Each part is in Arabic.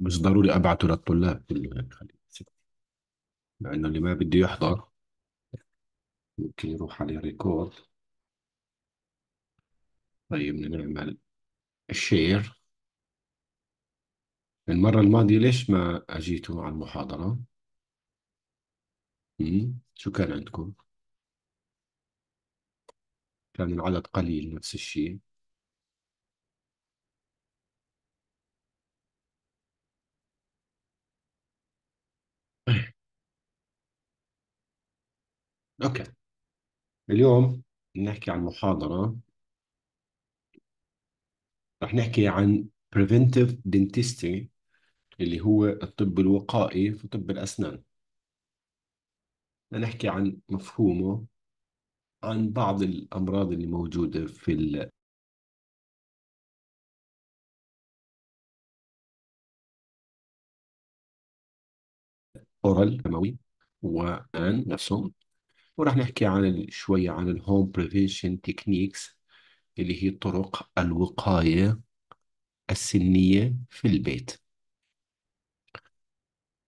مش ضروري أبعته للطلاب كلهم خليه لأنه اللي ما بده يحضر ممكن يروح على ريكورد طيب بدنا نعمل الشير المرة الماضية ليش ما أجيتوا على المحاضرة؟ مم. شو كان عندكم؟ كان العدد قليل نفس الشيء أوكي اليوم بنحكي عن محاضرة رح نحكي عن preventive dentistry اللي هو الطب الوقائي في طب الأسنان نحكي عن مفهومه عن بعض الأمراض اللي موجودة في ال أورال دموي وآن نفسهم وراح نحكي عن شوية عن الهوم بريفنشن تكنيكس اللي هي طرق الوقاية السنية في البيت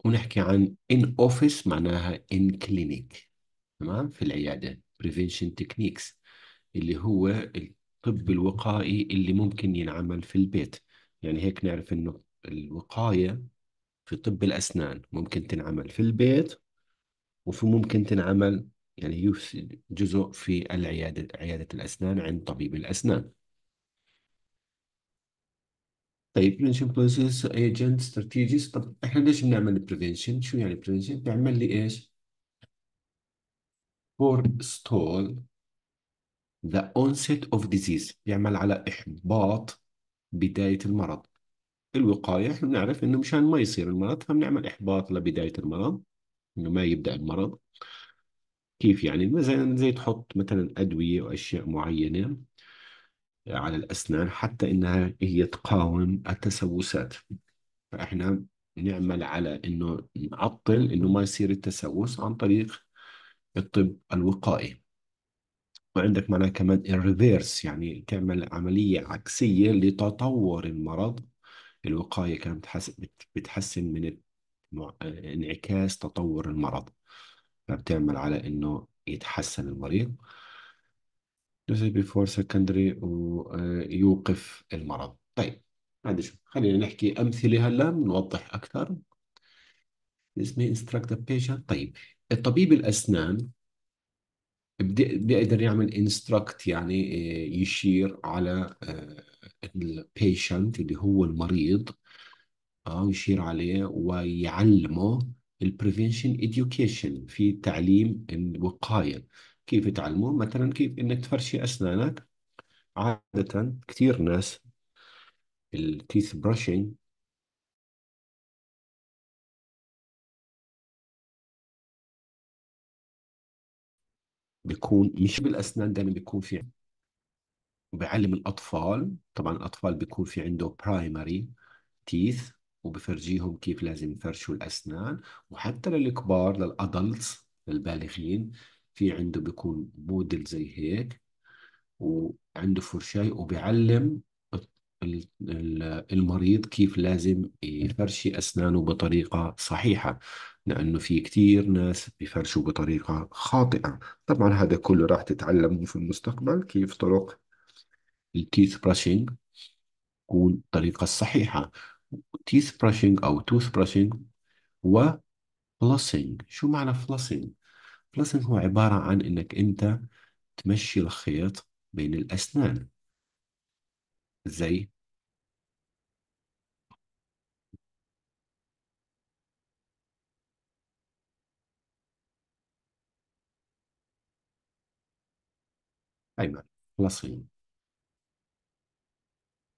ونحكي عن in office معناها in clinic تمام في العيادة prevention techniques اللي هو الطب الوقائي اللي ممكن ينعمل في البيت يعني هيك نعرف انه الوقاية في طب الأسنان ممكن تنعمل في البيت وفي ممكن تنعمل يعني يفسد جزء في العيادة عيادة الأسنان عند طبيب الأسنان طيب prevention process agent strategies طب احنا ليش بنعمل prevention شو يعني prevention بيعمل لي ايش forestall the onset of disease بيعمل على إحباط بداية المرض الوقاية احنا بنعرف انه مشان ما يصير المرض فبنعمل إحباط لبداية المرض انه ما يبدأ المرض كيف يعني مثلا زي تحط مثلا أدوية وأشياء معينة على الأسنان حتى إنها هي تقاوم التسوسات فإحنا نعمل على إنه نعطل إنه ما يصير التسوس عن طريق الطب الوقائي وعندك معناها كمان الريفيرس يعني تعمل عملية عكسية لتطور المرض الوقاية كانت بتحسن من انعكاس تطور المرض بتعمل على انه يتحسن المريض this is before secondary ويوقف المرض طيب بعد شو خلينا نحكي أمثلة هلا نوضح أكثر this may instruct patient طيب الطبيب الأسنان بيقدر يعمل instruct يعني آه، يشير على آه، البيشنت اللي هو المريض اه يشير عليه ويعلمه البريفنشن education في تعليم الوقاية كيف يتعلمون مثلا كيف انك تفرشي اسنانك عادة كثير ناس التيث برشنج بيكون مش بالاسنان دائما بيكون في بعلم الاطفال طبعا الاطفال بيكون في عنده برايمري تيث وبفرجيهم كيف لازم يفرشوا الأسنان وحتى للكبار للأدلتس للبالغين في عنده بيكون موديل زي هيك وعنده فرشاي وبيعلم المريض كيف لازم يفرشي أسنانه بطريقة صحيحة لأنه في كثير ناس بفرشوا بطريقة خاطئة طبعا هذا كله راح تتعلمه في المستقبل كيف طرق التيث براشنج تكون الطريقة الصحيحة تيث براشنج أو توث براشنج و فلوسنج شو معنى فلوسنج؟ فلوسنج هو عبارة عن إنك أنت تمشي الخيط بين الأسنان زي أيمن فلوسنج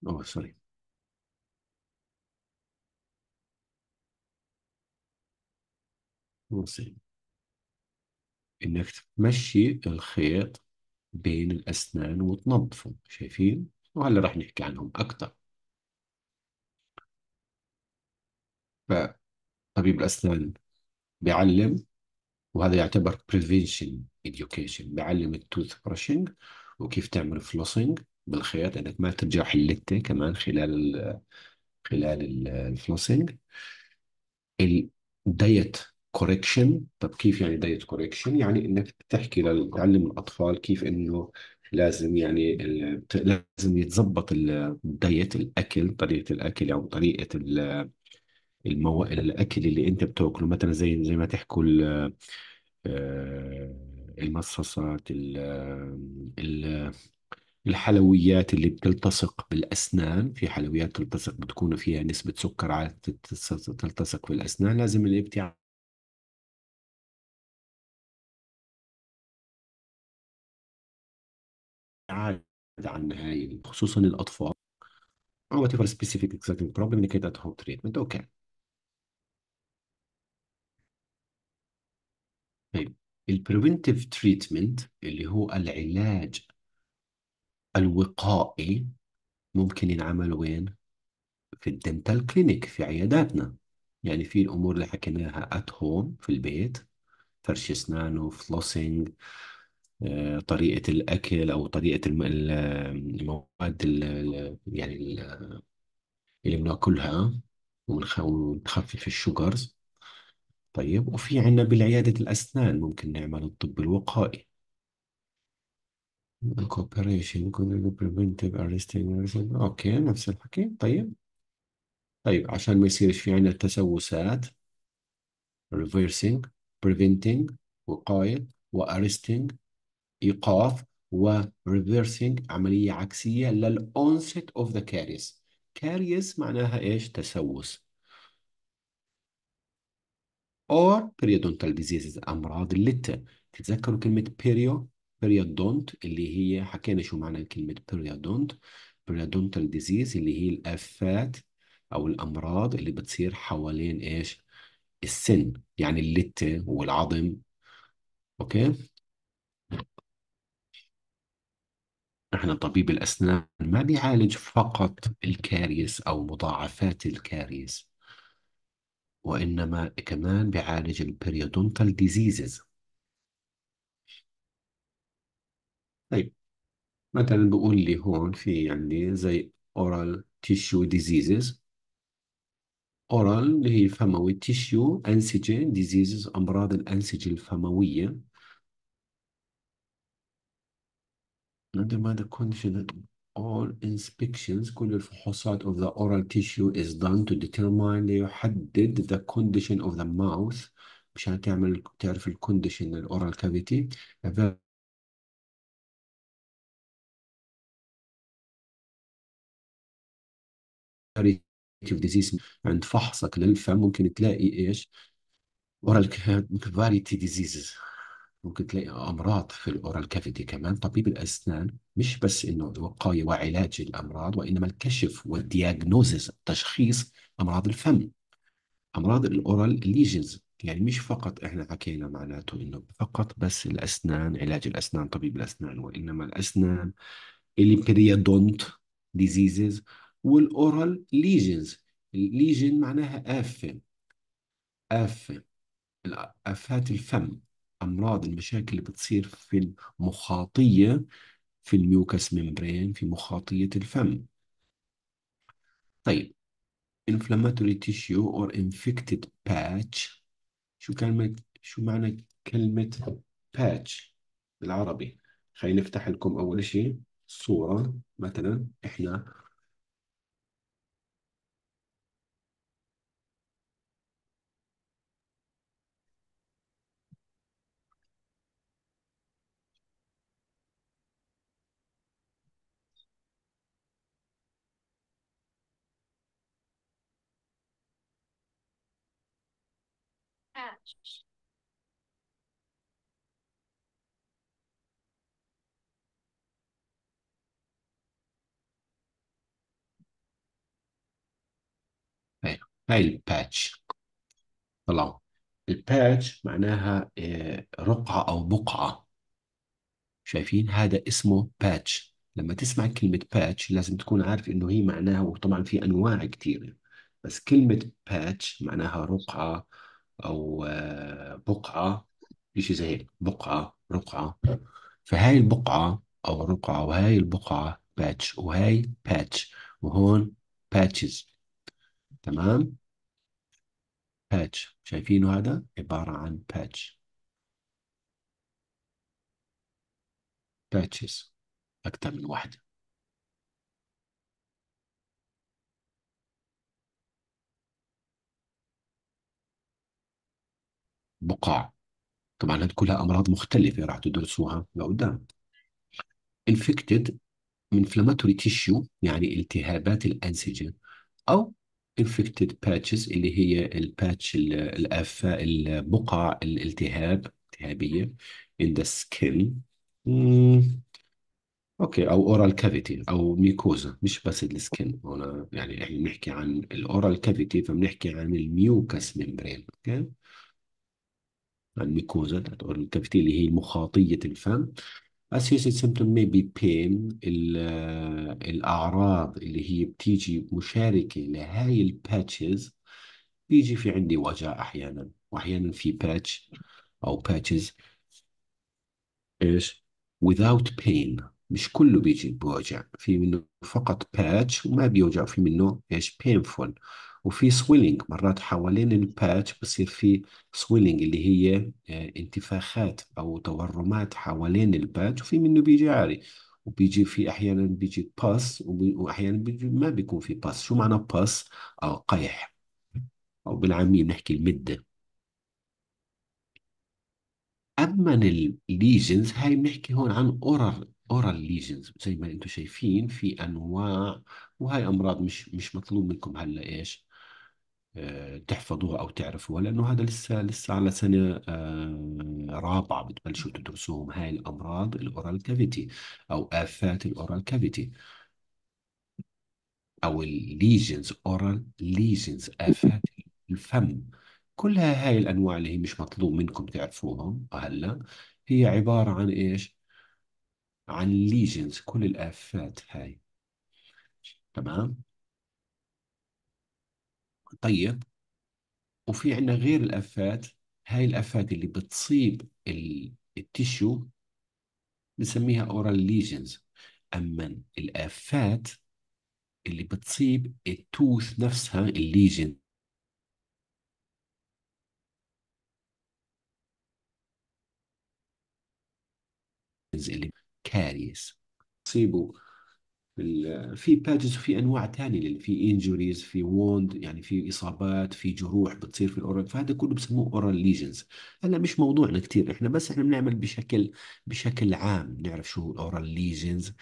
أوه سوري مصيبة انك تمشي الخيط بين الاسنان وتنظفه شايفين وهلا رح نحكي عنهم اكثر فطبيب الاسنان بيعلم وهذا يعتبر بريفنشن education بيعلم التوث برشنج وكيف تعمل فلوسنج بالخيط انك ما ترجع حلته كمان خلال الـ خلال الفلوسنج الدايت كوريكشن طب كيف يعني دايت كوريكشن يعني انك تحكي لتعلم الاطفال كيف انه لازم يعني ال... لازم يتظبط الدايت الاكل طريقه الاكل او طريقه ال- المو... الاكل اللي انت بتاكله مثلا زي زي ما تحكوا ال- آه، المصاصات ال- ال- الحلويات اللي بتلتصق بالأسنان في حلويات تلتصق بتكون فيها نسبة سكر عالية تلتصق بالأسنان لازم الابتعاد عن هاي خصوصا الاطفال او whatever specific exciting problem indicate at home treatment اوكي طيب البريفنتيف تريتمنت اللي هو العلاج الوقائي ممكن ينعمل وين؟ في الدنتال كلينيك في عياداتنا يعني في الامور اللي حكيناها ات هوم في البيت فرش اسنانه فلوسنج آه، طريقة الأكل أو طريقة المواد اللي يعني اللي بناكلها آه، ونخفف وبنخفف طيب وفي عنا بالعيادة الأسنان ممكن نعمل الطب الوقائي الكوبريشن بريفنتيف أرستنج أوكي نفس الحكي طيب طيب عشان ما يصيرش في عنا تسوسات ريفيرسينج بريفنتينج وقاية وأرستنج ايقاف و reversing عمليه عكسيه لل onset of the caries. caries معناها ايش تسوس or periodontal diseases امراض اللتة. تتذكروا كلمه perio periodont اللي هي حكينا شو معنى كلمه periodont periodontal disease اللي هي الافات او الامراض اللي بتصير حوالين ايش السن يعني اللتة والعظم اوكي احنا طبيب الأسنان ما بيعالج فقط الكاريس أو مضاعفات الكاريس وإنما كمان بيعالج البريودونتال ديزيزز طيب مثلا بقول لي هون في عندي زي oral tissue diseases oral اللي هي فموي tissue انسجه diseases أمراض الأنسجة الفموية عندما the condition that all inspections كل الفحوصات of the oral tissue is done to determine ليحدد the condition of the mouth مشان تعمل تعرف الكونديشن للأورال كافيتي variety of disease عند فحصك للفم ممكن تلاقي ايش oral variety diseases ممكن تلاقي امراض في الاورال كافيتي كمان طبيب الاسنان مش بس انه وقايه وعلاج الامراض وانما الكشف والدياجنوزز تشخيص امراض الفم امراض الاورال ليجنز يعني مش فقط احنا حكينا معناته انه فقط بس الاسنان علاج الاسنان طبيب الاسنان وانما الاسنان الامبريادونت ديزيزز والاورال ليجنز الليجن معناها آفة آفة آفات الفم الامراض المشاكل اللي بتصير في المخاطيه في الميوكس ممبرين في مخاطيه الفم طيب inflammatory tissue or infected patch شو كلمة شو معنى كلمة patch بالعربي خلينا نفتح لكم أول شيء صورة مثلا إحنا هاي الباتش طلعوا الباتش معناها آه، رقعة أو بقعة شايفين هذا اسمه باتش لما تسمع كلمة باتش لازم تكون عارف إنه هي معناها وطبعا في أنواع كتير بس كلمة باتش معناها رقعة او بقعه شيء زي هيك بقعه رقعه فهاي البقعه او رقعه وهاي البقعه باتش وهاي باتش وهون باتشز تمام باتش شايفينه هذا عباره عن باتش باتشز اكثر من واحده بقع طبعا هاد كلها امراض مختلفه راح تدرسوها لقدام infected inflammatory tissue يعني التهابات الانسجه او infected patches اللي هي الباتش الافه البقع الالتهاب التهابيه in the skin اوكي او اورال كافيتي او ميكوزا مش بس السكن هنا يعني احنا بنحكي عن الاورال كافيتي فبنحكي عن الميوكس ممبرين اوكي الميكوزا او الكافيتي اللي هي مخاطية الفم associated symptom may be pain آه، الأعراض اللي هي بتيجي مشاركة لهاي الباتشز بيجي في عندي وجع أحيانا وأحيانا في باتش أو باتشز إيش without pain مش كله بيجي بوجع في منه فقط باتش وما بيوجع في منه إيش painful وفي سويلينج مرات حوالين الباتش بصير في سويلينج اللي هي آه، انتفاخات أو تورمات حوالين الباتش وفي منه بيجي عاري وبيجي في أحيانا بيجي باس وأحيانا بيجي ما بيكون في باس شو معنى باس؟ آه، قيح أو بالعامية بنحكي المدة أما الليجنز هاي بنحكي هون عن أورال اورال ليجنز زي ما انتم شايفين في انواع وهي امراض مش مش مطلوب منكم هلا ايش تحفظوها او تعرفوها لانه هذا لسه لسه على سنه آه، رابعه بتبلشوا تدرسوهم هاي الامراض الاورال كافيتي او افات الاورال كافيتي او الليجنز اورال ليجنز افات الفم كلها هاي الانواع اللي هي مش مطلوب منكم تعرفوهم هلا هي عباره عن ايش عن ليجنز كل الافات هاي تمام طيب وفي عندنا غير الافات هاي الافات اللي بتصيب التشو بنسميها اورال ليجنز اما الافات اللي بتصيب التوث نفسها الليجن اللي كاريس تصيبوا في باجز وفي انواع ثانيه في انجوريز في ووند يعني في اصابات في جروح بتصير في الاورال فهذا كله بسموه اورال ليجنز هلا مش موضوعنا كثير احنا بس احنا بنعمل بشكل بشكل عام نعرف شو الاورال ليجنز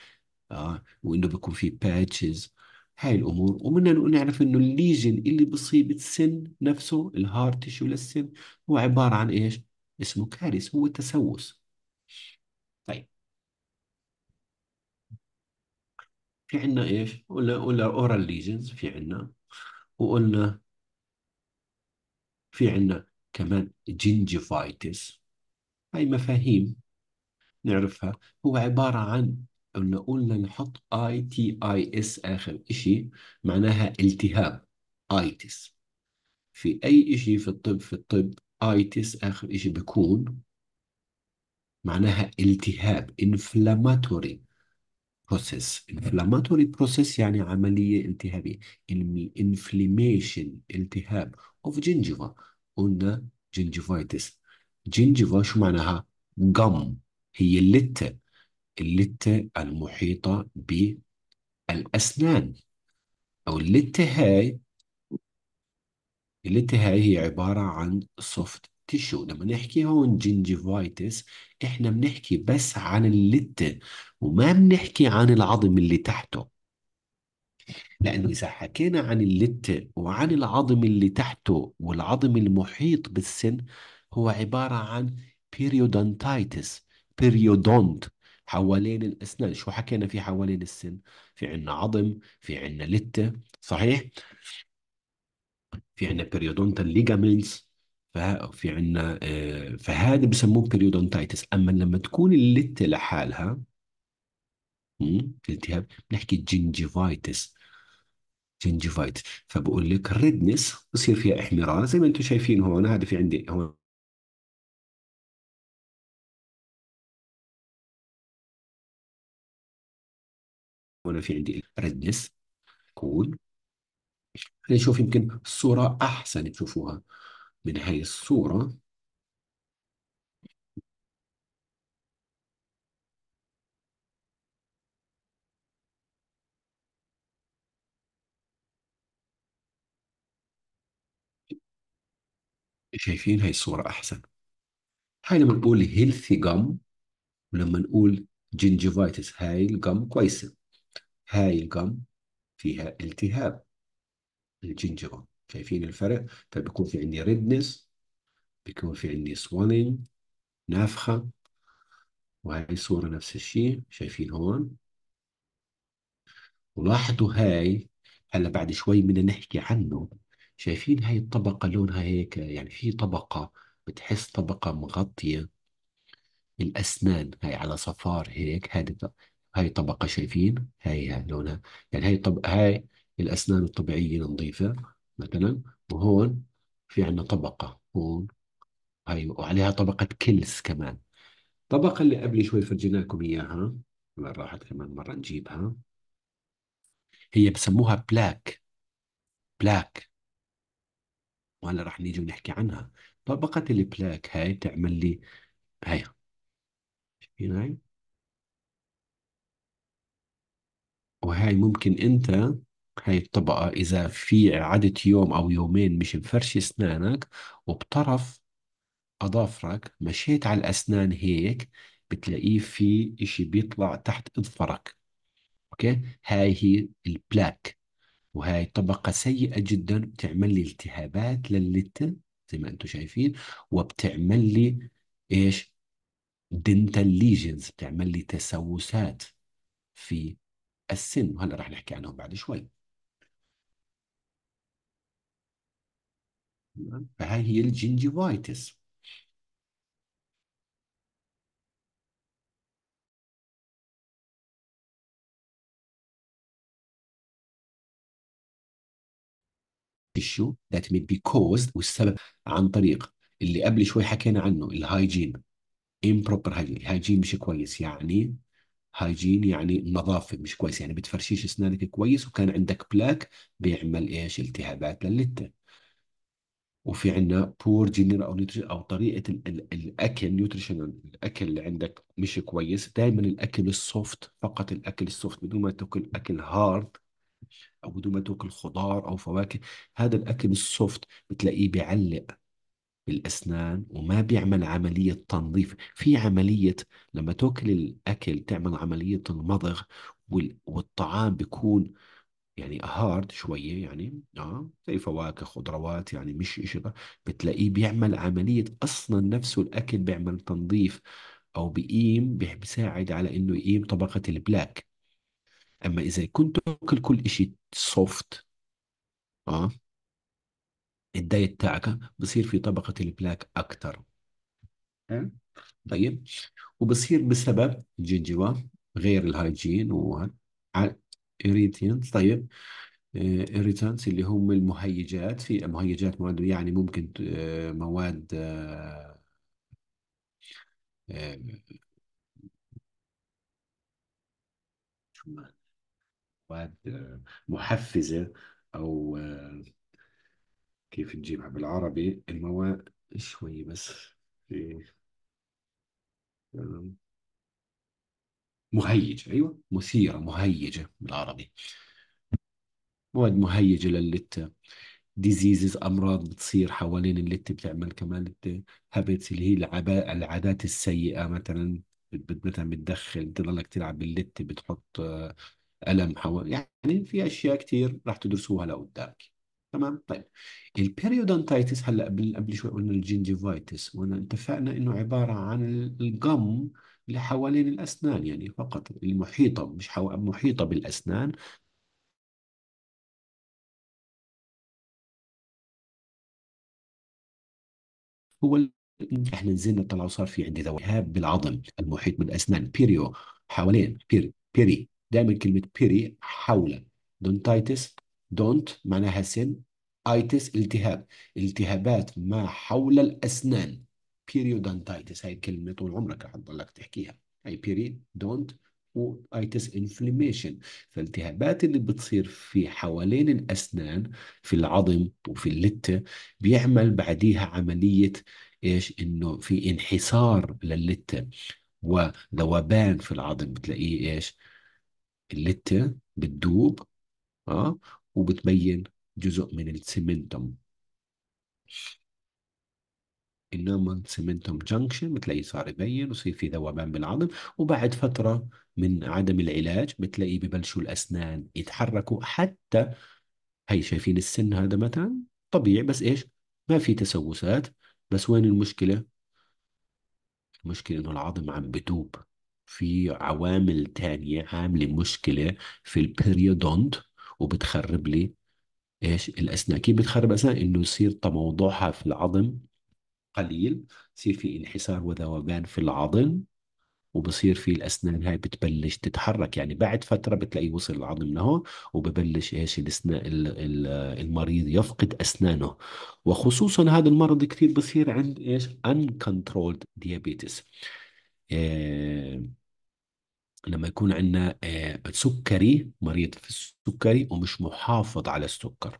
اه وانه بيكون في باتشز هاي الامور ومنها نعرف انه الليجن اللي بصيب السن نفسه الهارت تشو للسن هو عباره عن ايش؟ اسمه كارث هو تسوس في عنا ايش قلنا قلنا اورال ليجنز في عنا وقلنا في عنا كمان جينجيفايتس هاي مفاهيم نعرفها هو عبارة عن قلنا قلنا نحط اي تي اي اس اخر اشي معناها التهاب ايتس في اي اشي في الطب في الطب ايتس اخر اشي بيكون معناها التهاب انفلاماتوري بروسيس انفلاماتوري بروسيس يعني عملية التهابية انفليميشن التهاب اوف جنجيفا ذا جنجيفايتس جنجيفا شو معناها جم هي اللتة اللتة المحيطة بالأسنان أو اللتة هاي اللتة هاي هي عبارة عن سوفت تيشو لما نحكي هون جنجيفايتس احنا بنحكي بس عن اللتة وما بنحكي عن العظم اللي تحته لأنه إذا حكينا عن اللتة وعن العظم اللي تحته والعظم المحيط بالسن هو عبارة عن بيريودونتايتس بيريودونت حوالين الأسنان شو حكينا في حوالين السن في عنا عظم في عنا لتة صحيح في عنا بيريودونتال ليجامنتس ففي عندنا آه، فهذا بسموه بيريودونتايتس اما لما تكون اللثه لحالها التهاب بنحكي جنجيفايتس جنجيفايت فبقول لك الريدنس بصير فيها احمرار زي ما انتم شايفين هون هذا في عندي هون هنا في عندي ريدنس كول خلينا نشوف يمكن الصورة أحسن تشوفوها من هاي الصورة شايفين هاي الصورة أحسن هاي لما نقول هيلثي gum ولما نقول gingivitis هاي الجم كويسة هاي الجم فيها التهاب الجنجفة شايفين الفرق فبيكون في عندي ريدنس بيكون في عندي سوالين نافخة وهي الصورة نفس الشيء شايفين هون ولاحظوا هاي هلا بعد شوي بدنا نحكي عنه شايفين هاي الطبقة لونها هيك يعني في طبقة بتحس طبقة مغطية الأسنان هاي على صفار هيك هذه هاي طبقة شايفين هاي, هاي لونها يعني هاي طب هاي الأسنان الطبيعية نظيفة مثلا وهون في عندنا طبقة هون هاي وعليها طبقة كلس كمان الطبقة اللي قبل شوي فرجيناكم إياها هلا راحت كمان مرة نجيبها هي بسموها بلاك بلاك وهلا رح نيجي ونحكي عنها طبقة البلاك هاي بتعمل لي هاي شايفين هاي وهاي ممكن انت هاي الطبقة إذا في قعدت يوم أو يومين مش مفرشي أسنانك وبطرف أظافرك مشيت على الأسنان هيك بتلاقيه في إشي بيطلع تحت إظفرك أوكي هاي هي البلاك وهاي طبقة سيئة جدا بتعمل لي التهابات لللتن زي ما أنتم شايفين وبتعمل لي إيش دنتال ليجنز بتعمل لي تسوسات في السن وهلا رح نحكي عنهم بعد شوي فها هي الجنجيفايتس تشو ذات مي بي كوزد والسبب عن طريق اللي قبل شوي حكينا عنه الهايجين امبروبر هايجين الهايجين مش كويس يعني هايجين يعني النظافة مش كويس يعني بتفرشيش اسنانك كويس وكان عندك بلاك بيعمل ايش التهابات للثه وفي عندنا بور جينير او نيوتريشن او طريقه الـ الـ الاكل نيوتريشن الاكل اللي عندك مش كويس دايما الاكل السوفت فقط الاكل السوفت بدون ما تاكل اكل هارد او بدون ما تاكل خضار او فواكه هذا الاكل السوفت بتلاقيه بيعلق بالاسنان وما بيعمل عمليه تنظيف في عمليه لما تاكل الاكل تعمل عمليه المضغ والطعام بيكون يعني هارد شويه يعني اه زي فواكه خضروات يعني مش شيء بتلاقيه بيعمل عمليه اصلا نفسه الاكل بيعمل تنظيف او بيقيم بيساعد على انه يقيم طبقه البلاك اما اذا كنت تاكل كل شيء سوفت اه الدايت تاعك بصير في طبقه البلاك اكثر إيه؟ طيب وبصير بسبب الجنجوة غير الهايجين وهذا إيريتيانز طيب إيريتانس آه، اللي هم المهيجات في مهيجات مواد يعني ممكن آه، مواد آه، مواد محفزة أو كيف نجيبها بالعربي المواد شوي بس في إيه. مهيج أيوة مثيرة مهيجة بالعربي مواد مهيجة للت ديزيزز أمراض بتصير حوالين اللت بتعمل كمان هابتس اللي هي العباء العادات السيئة مثلا بت... مثلا بتدخل بتضلك تلعب باللت بتحط ألم حوالي يعني في أشياء كثير راح تدرسوها لقدامك تمام طيب البيريودونتايتس هلا قبل شوي قلنا الجنجيفايتس اتفقنا انه عباره عن الجم لحوالين الأسنان يعني فقط المحيطة مش حو... محيطة بالأسنان هو احنا نزلنا طلع وصار في عندي ذوهاب بالعظم المحيط بالاسنان بيريو حوالين بيري بيري دائما كلمه بيري حول دونتايتس دونت معناها سن ايتس التهاب التهابات ما حول الاسنان periodontitis هاي الكلمه طول عمرك رح تضلك تحكيها هاي بيريد دونت وايتس انفلاميشن فالالتهابات اللي بتصير في حوالين الاسنان في العظم وفي اللثه بيعمل بعديها عمليه ايش انه في انحسار للثه وذوبان في العظم بتلاقيه ايش اللثه بتدوب اه وبتبين جزء من السيمنتوم النورمال سيمنتوم جانكشن بتلاقيه صار يبين ويصير في ذوبان بالعظم وبعد فتره من عدم العلاج بتلاقيه ببلشوا الاسنان يتحركوا حتى هي شايفين السن هذا مثلا طبيعي بس ايش ما في تسوسات بس وين المشكله المشكله انه العظم عم بتوب في عوامل تانية عاملة مشكلة في البريودونت وبتخرب لي ايش الاسنان كيف بتخرب الاسنان انه يصير تموضعها في العظم قليل بصير في انحسار وذوبان في العظم وبصير في الاسنان هاي بتبلش تتحرك يعني بعد فتره بتلاقيه وصل العظم لهون وببلش ايش المريض يفقد اسنانه وخصوصا هذا المرض كثير بصير عند ايش uncontrolled diabetes إيه لما يكون عندنا إيه سكري مريض في السكري ومش محافظ على السكر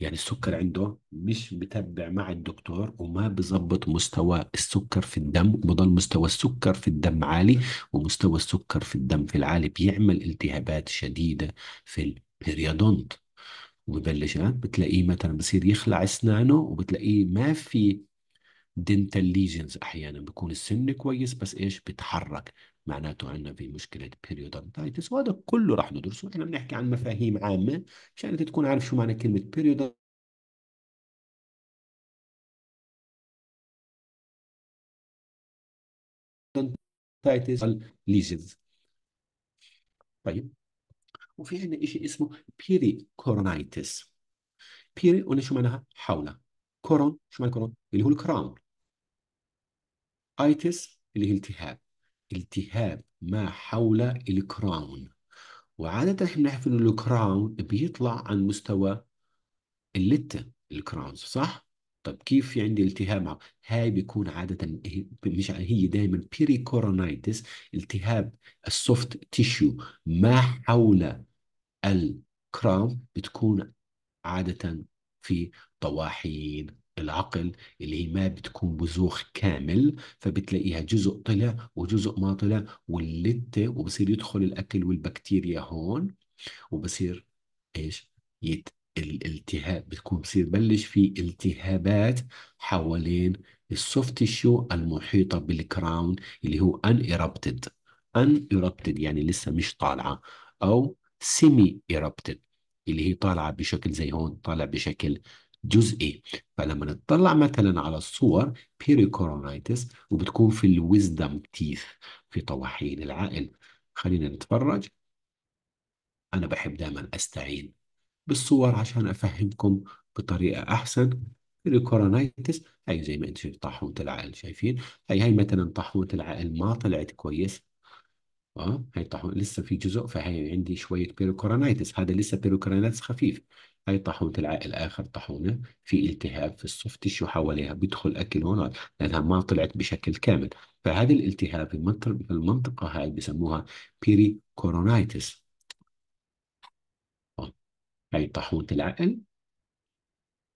يعني السكر عنده مش بتبع مع الدكتور وما بظبط مستوى السكر في الدم بضل مستوى السكر في الدم عالي ومستوى السكر في الدم في العالي بيعمل التهابات شديدة في البريودونت وببلش بتلاقيه مثلا بصير يخلع اسنانه وبتلاقيه ما في دنتال ليجنز احيانا بيكون السن كويس بس ايش بتحرك معناته عندنا في مشكله بيريودونتايتس وهذا كله راح ندرسه احنا بنحكي عن مفاهيم عامه عشان انت تكون عارف شو معنى كلمه بيريودونتايتس ليزز طيب وفي عندنا شيء اسمه بيري كورونايتس بيري قلنا شو معناها حوله كورون شو معنى كورون اللي هو الكراون ايتس اللي هي التهاب التهاب ما حول الكراون وعادة احنا بنعرف انه الكراون بيطلع عن مستوى اللتة الكراون صح؟ طب كيف في عندي التهاب هاي بيكون عادة مش هي دائما بيريكورونايتس التهاب السوفت تيشو ما حول الكراون بتكون عادة في طواحين العقل اللي هي ما بتكون بزوخ كامل فبتلاقيها جزء طلع وجزء ما طلع واللتة وبصير يدخل الأكل والبكتيريا هون وبصير إيش يت الالتهاب بتكون بصير بلش في التهابات حوالين السوفت تيشو المحيطة بالكراون اللي هو ان erupted ان erupted يعني لسه مش طالعة أو سيمي erupted اللي هي طالعة بشكل زي هون طالع بشكل جزئي فلما نطلع مثلا على الصور بيريكورونيتس وبتكون في الويزدم تيث في طواحين العائل خلينا نتفرج أنا بحب دائما أستعين بالصور عشان أفهمكم بطريقة أحسن بيريكورونيتس أي زي ما أنتم طاحونة العقل شايفين أي هاي مثلا طاحونة العقل ما طلعت كويس اه هيطحون لسه في جزء فهي عندي شويه بيروكورونايتس هذا لسه بيروكورونايتس خفيف هاي طاحونة العائل آخر طاحونة في التهاب في السوفت تيشو حواليها بيدخل أكل هون لأنها ما طلعت بشكل كامل فهذا الالتهاب في المنطقة هاي بسموها بيري كورونايتس آه، هاي طاحونة العقل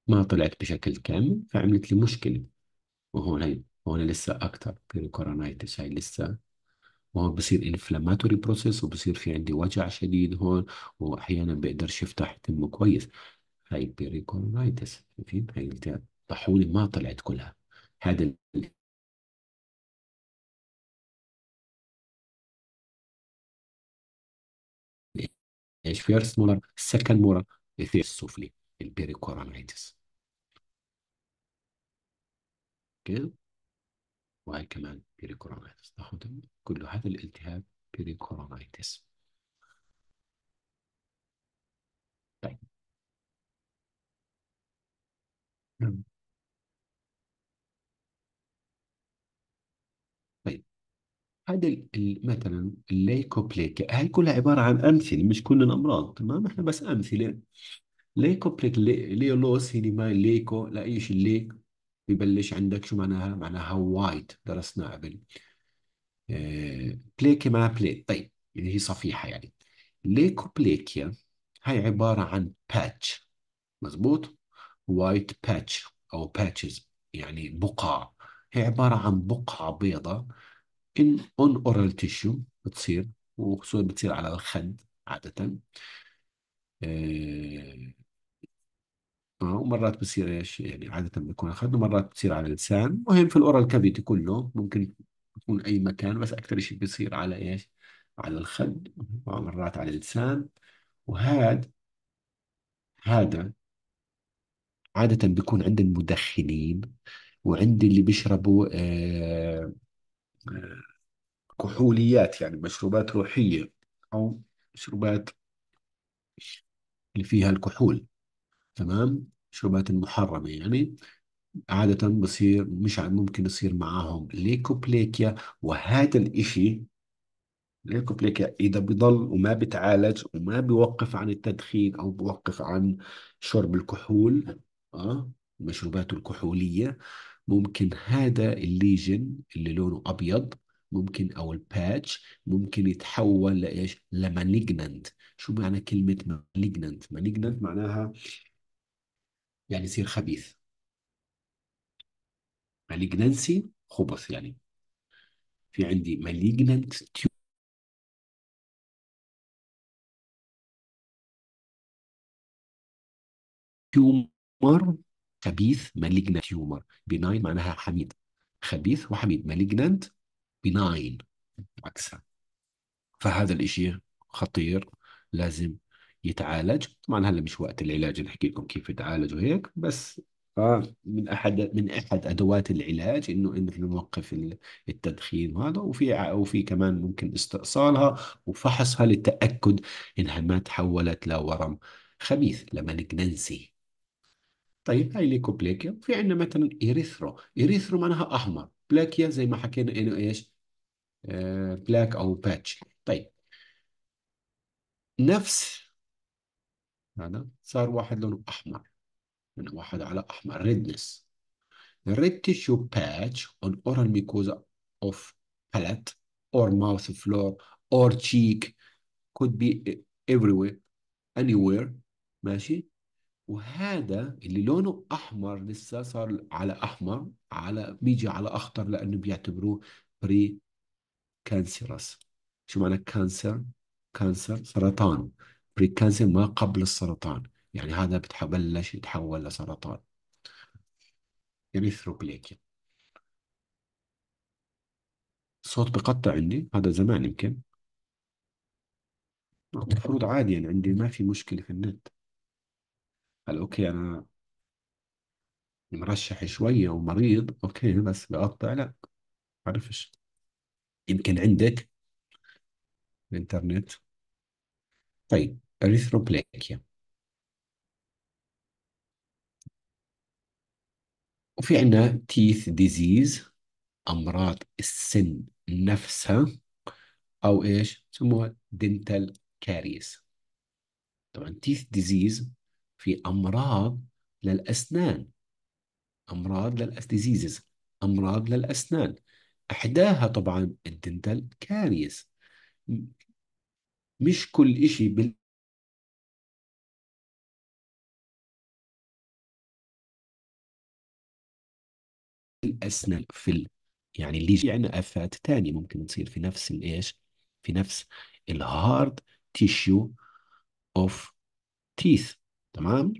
ما طلعت بشكل كامل فعملت لي مشكلة وهون هي هون لسه اكثر بيري كورونايتس هاي لسه وهون بصير انفلاماتوري بروسيس وبصير في عندي وجع شديد هون واحيانا بقدرش افتح تمه كويس هاي البيريكورونايتس شايفين هاي الطحونه ما طلعت كلها هذا ايش فيرست مولر سكند مولر الثير السفلي البيريكورانيتس اوكي وهي كمان بيريكورونايتس تاخدهم كل هذا الالتهاب بيريكورونايتس طيب نعم. طيب هذا مثلا الليكوبليك هاي كلها عبارة عن أمثلة مش كل الأمراض تمام إحنا بس أمثلة ليكوبليك ليولوس هيني ما ليكو لا إيش الليك ببلش عندك شو معناها؟ معناها وايد درسنا قبل بليكي آه، ما بليت طيب اللي يعني هي صفيحة يعني ليكوبليكيا هاي عبارة عن باتش مزبوط وايت باتش أو باتشز يعني بقع هي عبارة عن بقعة بيضة إن أون أورال تيشو بتصير وخصوصا بتصير على الخد عادة آه آه، ومرات بصير ايش يعني عادة بيكون اخذ ومرات بتصير على اللسان مهم في الاورال كافيتي كله ممكن يكون اي مكان بس اكثر شيء بيصير على ايش على الخد ومرات آه، على اللسان وهاد هذا عادة بيكون عند المدخنين وعند اللي بيشربوا آه، آه، كحوليات يعني مشروبات روحية أو مشروبات اللي فيها الكحول تمام شبهات المحرمة يعني عادة بصير مش ممكن يصير معاهم ليكوبليكيا وهذا الإشي ليكوبليكيا إذا بضل وما بتعالج وما بيوقف عن التدخين أو بيوقف عن شرب الكحول آه مشروبات الكحولية ممكن هذا الليجن اللي لونه أبيض ممكن أو الباتش ممكن يتحول لإيش؟ لمالجننت شو معنى كلمة مالجننت؟ مالجننت معناها يعني يصير خبيث malignancy خبث يعني في عندي malignant تيومر خبيث malignant تيومر بناين معناها حميد خبيث وحميد malignant بناين عكسها فهذا الإشي خطير لازم يتعالج طبعا هلا مش وقت العلاج نحكي لكم كيف يتعالج وهيك بس آه من احد من احد ادوات العلاج انه انه نوقف التدخين وهذا وفي وفي كمان ممكن استئصالها وفحصها للتاكد انها ما تحولت لورم خبيث ننسي طيب هاي ليكوبليكيا في عندنا مثلا إريثرو إريثرو معناها أحمر بلاكيا زي ما حكينا إنه إيش آه، بلاك أو باتش طيب نفس هذا صار واحد لونه أحمر من واحد على أحمر redness the red tissue patch on oral mucosa of palate or mouth floor or cheek could be everywhere anywhere ماشي وهذا اللي لونه احمر لسه صار على احمر على بيجي على اخطر لانه بيعتبروه pre cancerous شو معنى كانسر كانسر سرطان بريكانسر ما قبل السرطان يعني هذا بتبلش يتحول لسرطان اريثروبليكيا الصوت بقطع عندي هذا زمان يمكن المفروض عادي يعني عندي ما في مشكلة في النت قال اوكي انا مرشح شوية ومريض اوكي بس بقطع لا عرفش يمكن عندك الانترنت طيب أريثروبلاكيا وفي عندنا تيث ديزيز أمراض السن نفسها أو إيش سموها دينتال كاريس طبعا تيث ديزيز في أمراض للأسنان أمراض للأسديزيزز أمراض للأسنان إحداها طبعا الدينتال كاريس مش كل إشي الاسنان في ال... يعني اللي يجي عندنا افات ثانيه ممكن تصير في نفس الايش في نفس الهارد تيشيو اوف تيث تمام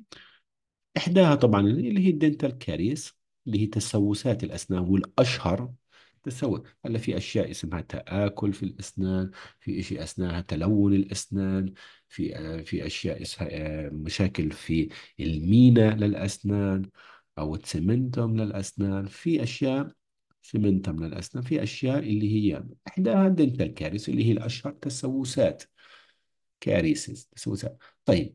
احداها طبعا اللي هي الدنتال كاريس اللي هي تسوسات الاسنان والاشهر تسوس هلا في اشياء اسمها تاكل في الاسنان في شيء اسنانها تلون الاسنان في آه، في اشياء اسمها آه، مشاكل في المينا للاسنان او تسمنته من الاسنان في اشياء سمنتها من الاسنان في اشياء اللي هي احداها الدنتال كاريس اللي هي الاشهر تسوسات كاريسز تسوسات طيب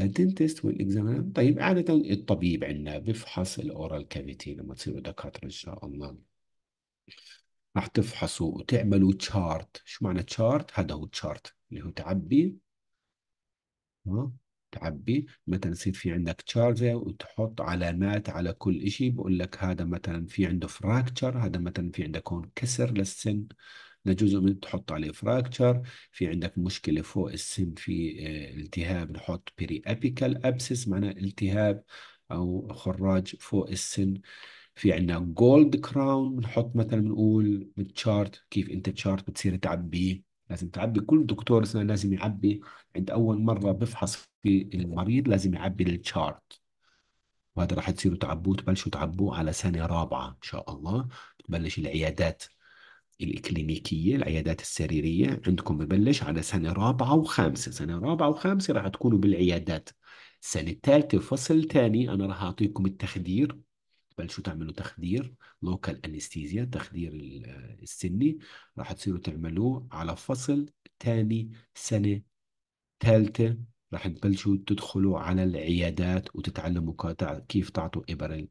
الدنتست والاكزامينر طيب عادة الطبيب عندنا بفحص الاورال كافيتي لما تصيروا دكاترة ان شاء الله راح تفحصوا وتعملوا تشارت شو معنى تشارت هذا هو تشارت اللي هو تعبي تعبي مثلا يصير في عندك تشارزة وتحط علامات على كل شيء بقول لك هذا مثلا في عنده فراكتشر هذا مثلا في عندك هون كسر للسن لجزء من تحط عليه فراكتشر في عندك مشكلة فوق السن في آه، التهاب نحط بيري أبيكال أبسس معناه التهاب أو خراج فوق السن في عندنا جولد كراون بنحط مثلا بنقول بالتشارت كيف انت تشارت بتصير تعبيه لازم تعبي كل دكتور لازم يعبي عند اول مره بفحص المريض لازم يعبي الشارت وهذا راح تصيروا تعبوه تبلشوا تعبوه على سنه رابعه ان شاء الله تبلش العيادات الإكلينيكية العيادات السريرية عندكم ببلش على سنة رابعة وخامسة سنة رابعة وخامسة راح تكونوا بالعيادات السنة الثالثة فصل ثاني أنا راح أعطيكم التخدير تبلشوا تعملوا تخدير لوكال أنستيزيا تخدير السني راح تصيروا تعملوه على فصل ثاني سنة ثالثة رح تبلشوا تدخلوا على العيادات وتتعلموا كيف تعطوا إبر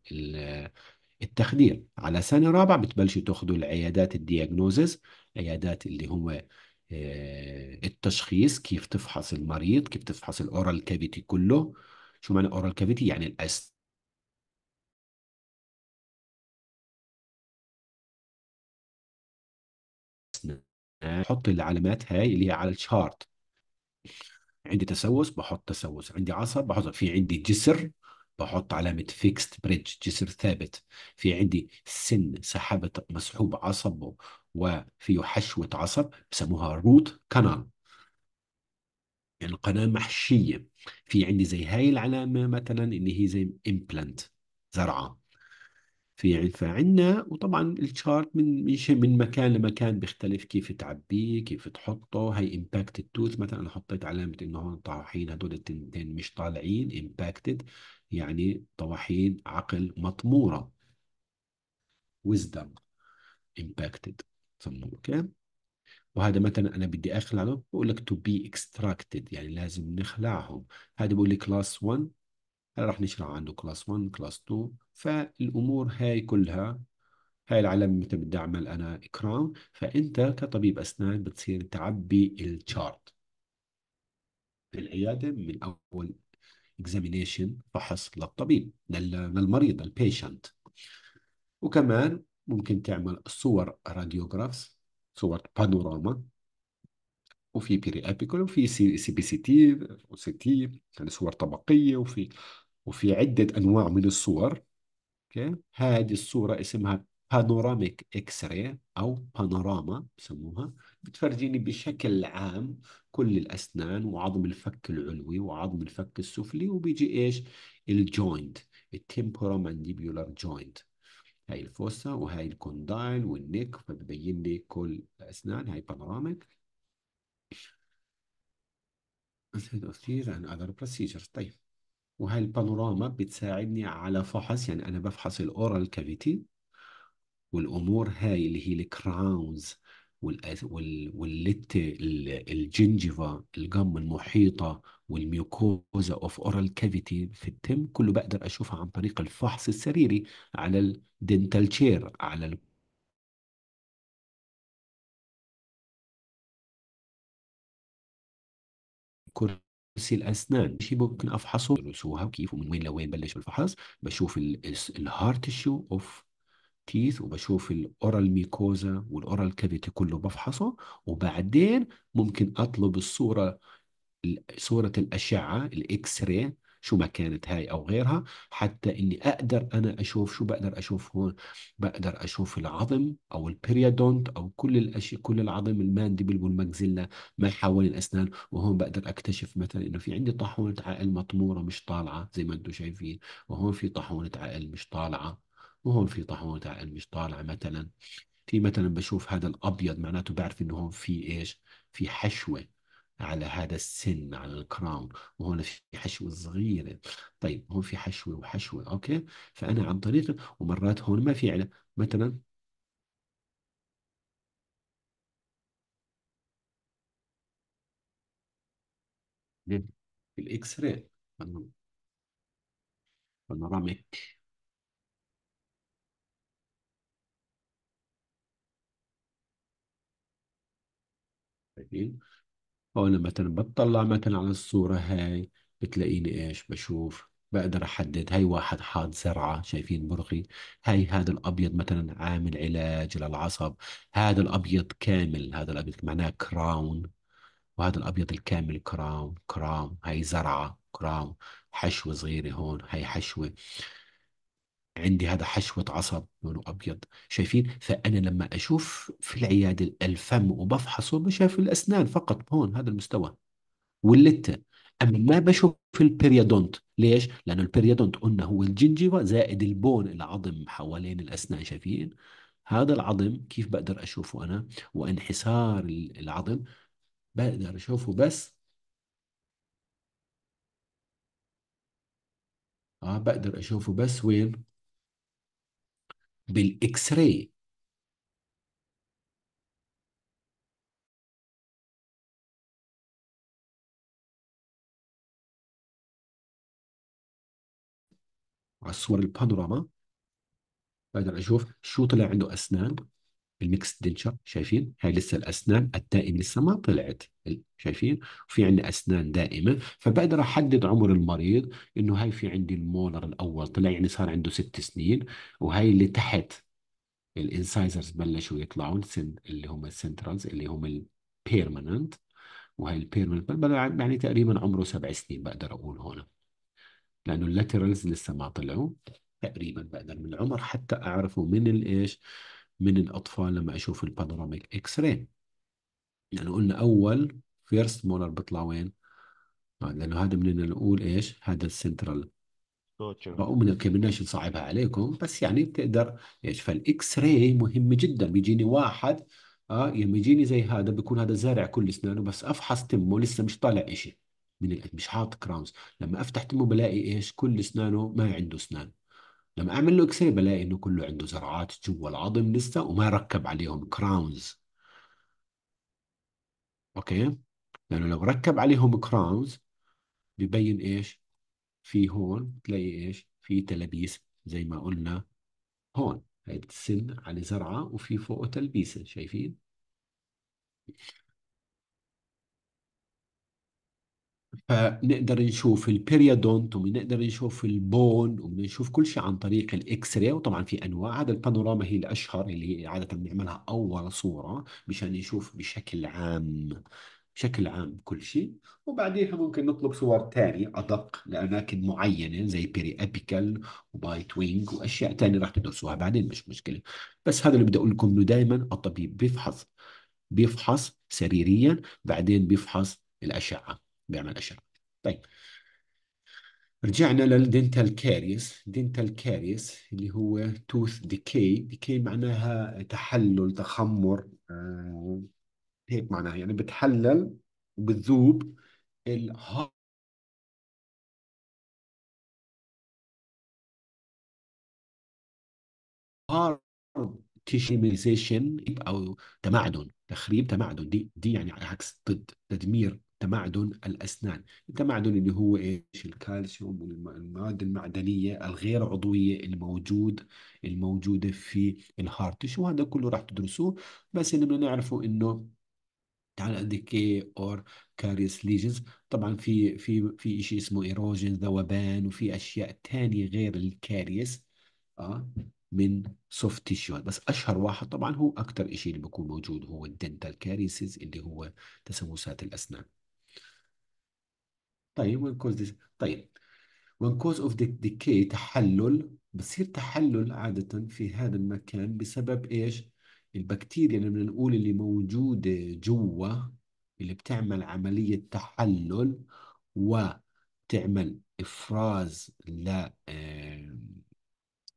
التخدير على سنة رابعة بتبلشوا تاخذوا العيادات الدياجنوزز عيادات اللي هو آه، التشخيص كيف تفحص المريض كيف تفحص الاورال كافيتي كله شو معنى اورال كافيتي يعني الأس حط العلامات هاي اللي هي على الشارت عندي تسوس بحط تسوس عندي عصب بحط في عندي جسر بحط علامة فيكست بريدج جسر ثابت في عندي سن سحابة مسحوب عصب وفيه حشوة عصب بسموها روت كانال القناة محشية في عندي زي هاي العلامة مثلا اللي هي زي امبلانت زرعة في علفة عنا وطبعا الشارت من من من مكان لمكان بيختلف كيف تعبيه كيف تحطه هي امباكت التوث مثلا انا حطيت علامه انه هون طواحين هدول التنتين مش طالعين امباكتد يعني طواحين عقل مطموره ويزدم امباكتد اوكي وهذا مثلا انا بدي اخلعه بقول لك تو بي اكستراكتد يعني لازم نخلعهم هذا بقول لي كلاس 1 راح نشرح عنده كلاس 1 كلاس 2 فالامور هاي كلها هاي العلامة متى بدي أعمل أنا إكرام فأنت كطبيب أسنان بتصير تعبي الشارت بالعيادة من أول اكزامينيشن فحص للطبيب للمريض البيشنت وكمان ممكن تعمل صور راديوغرافس صور بانوراما وفي بيري ابيكول وفي سي بي سي تي وسي تي يعني صور طبقيه وفي وفي عدة أنواع من الصور أوكي هذه الصورة اسمها بانوراميك اكس راي او بانوراما بسموها بتفرجيني بشكل عام كل الاسنان وعظم الفك العلوي وعظم الفك السفلي وبيجي ايش الجوينت مانديبيولار جوينت هاي الفوسا وهاي الكوندايل والنك فببين لي كل الاسنان هاي بانوراميك Instead of these and other طيب البانوراما بتساعدني على فحص يعني أنا بفحص الأورال كافيتي والأمور هاي اللي هي الكراونز واللت الجنجفا الجم المحيطة والميوكوزا اوف اورال كافيتي في التم كله بقدر اشوفها عن طريق الفحص السريري على الدنتال تشير على ال... كرة غسيل الاسنان شي ممكن افحصه دروسوها وكيف ومن وين لوين بلش بالفحص بشوف الهارت شو اوف تيث وبشوف الاورال ميكوزا والاورال كافيتي كله بفحصه وبعدين ممكن اطلب الصوره صوره الاشعه الاكس راي شو ما كانت هاي أو غيرها حتى إني أقدر أنا أشوف شو بقدر أشوف هون بقدر أشوف العظم أو البريادونت أو كل الأشياء كل العظم المانديبل والمجزلة ما حوالين الأسنان وهون بقدر أكتشف مثلا إنه في عندي طاحونة عقل مطمورة مش طالعة زي ما أنتم شايفين وهون في طاحونة عقل مش طالعة وهون في طاحونة عقل مش طالعة مثلا في مثلا بشوف هذا الابيض معناته بعرف انه هون في ايش في حشوه على هذا السن على الكراون وهنا في حشوة صغيرة طيب هون في حشوة وحشوة أوكي فأنا عن طريق ومرات هون ما في علم مثلا الإكس راي بانوراميك طيب هون مثلا بتطلع مثلا على الصورة هاي بتلاقيني ايش بشوف بقدر احدد هاي واحد حاط زرعة شايفين برغي هاي هذا الابيض مثلا عامل علاج للعصب هذا الابيض كامل هذا الابيض معناه كراون وهذا الابيض الكامل كراون كراون هاي زرعة كراون حشوة صغيرة هون هاي حشوة عندي هذا حشوة عصب لونه أبيض شايفين فأنا لما أشوف في العيادة الفم وبفحصه بشاف الأسنان فقط هون هذا المستوى واللتة أما ما بشوف البريادونت ليش؟ لأنه البريادونت قلنا هو الجنجيفا زائد البون العظم حوالين الأسنان شايفين؟ هذا العظم كيف بقدر أشوفه أنا؟ وانحسار العظم بقدر أشوفه بس اه بقدر اشوفه بس وين بالاكس راي على الصور البانوراما بقدر اشوف شو طلع عنده اسنان الميكس دنشر شايفين هاي لسه الاسنان الدائم لسه ما طلعت شايفين في عندنا اسنان دائمه فبقدر احدد عمر المريض انه هاي في عندي المولر الاول طلع يعني صار عنده ست سنين وهاي اللي تحت الانسايزرز بلشوا يطلعوا اللي هم السنترالز اللي هم البيرمننت وهي البيرمننت يعني تقريبا عمره سبع سنين بقدر اقول هون لانه اللاترالز لسه ما طلعوا تقريبا بقدر من العمر حتى اعرفه من الايش من الأطفال لما أشوف البانوراميك إكس راي لأنه يعني قلنا أول فيرست مولر بيطلع وين؟ آه، لأنه هذا بدنا نقول إيش؟ هذا السنترال رغم كمان بدناش نصعبها عليكم بس يعني بتقدر ايش فالاكس راي مهم جدا بيجيني واحد اه لما يجيني زي هذا بيكون هذا زارع كل اسنانه بس افحص تمه لسه مش طالع شيء من مش حاط كراونز لما افتح تمه بلاقي ايش كل اسنانه ما عنده اسنان لما اعمل له اكسري بلاقي انه كله عنده زرعات جوا العظم لسه وما ركب عليهم كراونز اوكي لانه لو ركب عليهم كراونز ببين ايش في هون بتلاقي ايش في تلبيس زي ما قلنا هون هاي السن على زرعه وفي فوقه تلبيسه شايفين فنقدر نشوف البيريودونت وبنقدر نشوف البون وبنشوف كل شيء عن طريق الاكس راي وطبعا في انواع هذا البانوراما هي الاشهر اللي هي عاده بنعملها اول صوره مشان نشوف بشكل عام بشكل عام كل شيء وبعديها ممكن نطلب صور ثانيه ادق لاماكن معينه زي بيري ابيكال وبايت وينج واشياء ثانيه راح تدرسوها بعدين مش مشكله بس هذا اللي بدي اقول لكم انه دائما الطبيب بيفحص بيفحص سريريا بعدين بيفحص الاشعه بيعمل اشعه طيب رجعنا للدنتال كاريس دنتال كاريس اللي هو توث ديكي ديكي معناها تحلل تخمر آه هيك معناها يعني بتحلل وبتذوب ال تيشيميزيشن او تمعدن تخريب تمعدن دي دي يعني على عكس ضد تدمير تمعدن الأسنان التمعدن اللي هو إيش الكالسيوم والمواد المعدنية الغير عضوية الموجود الموجودة في الهارت شو هذا كله راح تدرسوه بس اللي بدنا نعرفه إنه تعال ديكي اور كاريس ليجنز طبعا في في في شيء اسمه ايروجن ذوبان وفي اشياء ثانيه غير الكاريس اه من سوفت تيشو بس اشهر واحد طبعا هو اكثر شيء اللي بيكون موجود هو الدنتال كاريسز اللي هو تسوسات الاسنان طيب وين كوز طيب وين كوز اوف ديكي تحلل بصير تحلل عادة في هذا المكان بسبب ايش؟ البكتيريا اللي بدنا نقول اللي موجودة جوا اللي بتعمل عملية تحلل وتعمل إفراز ل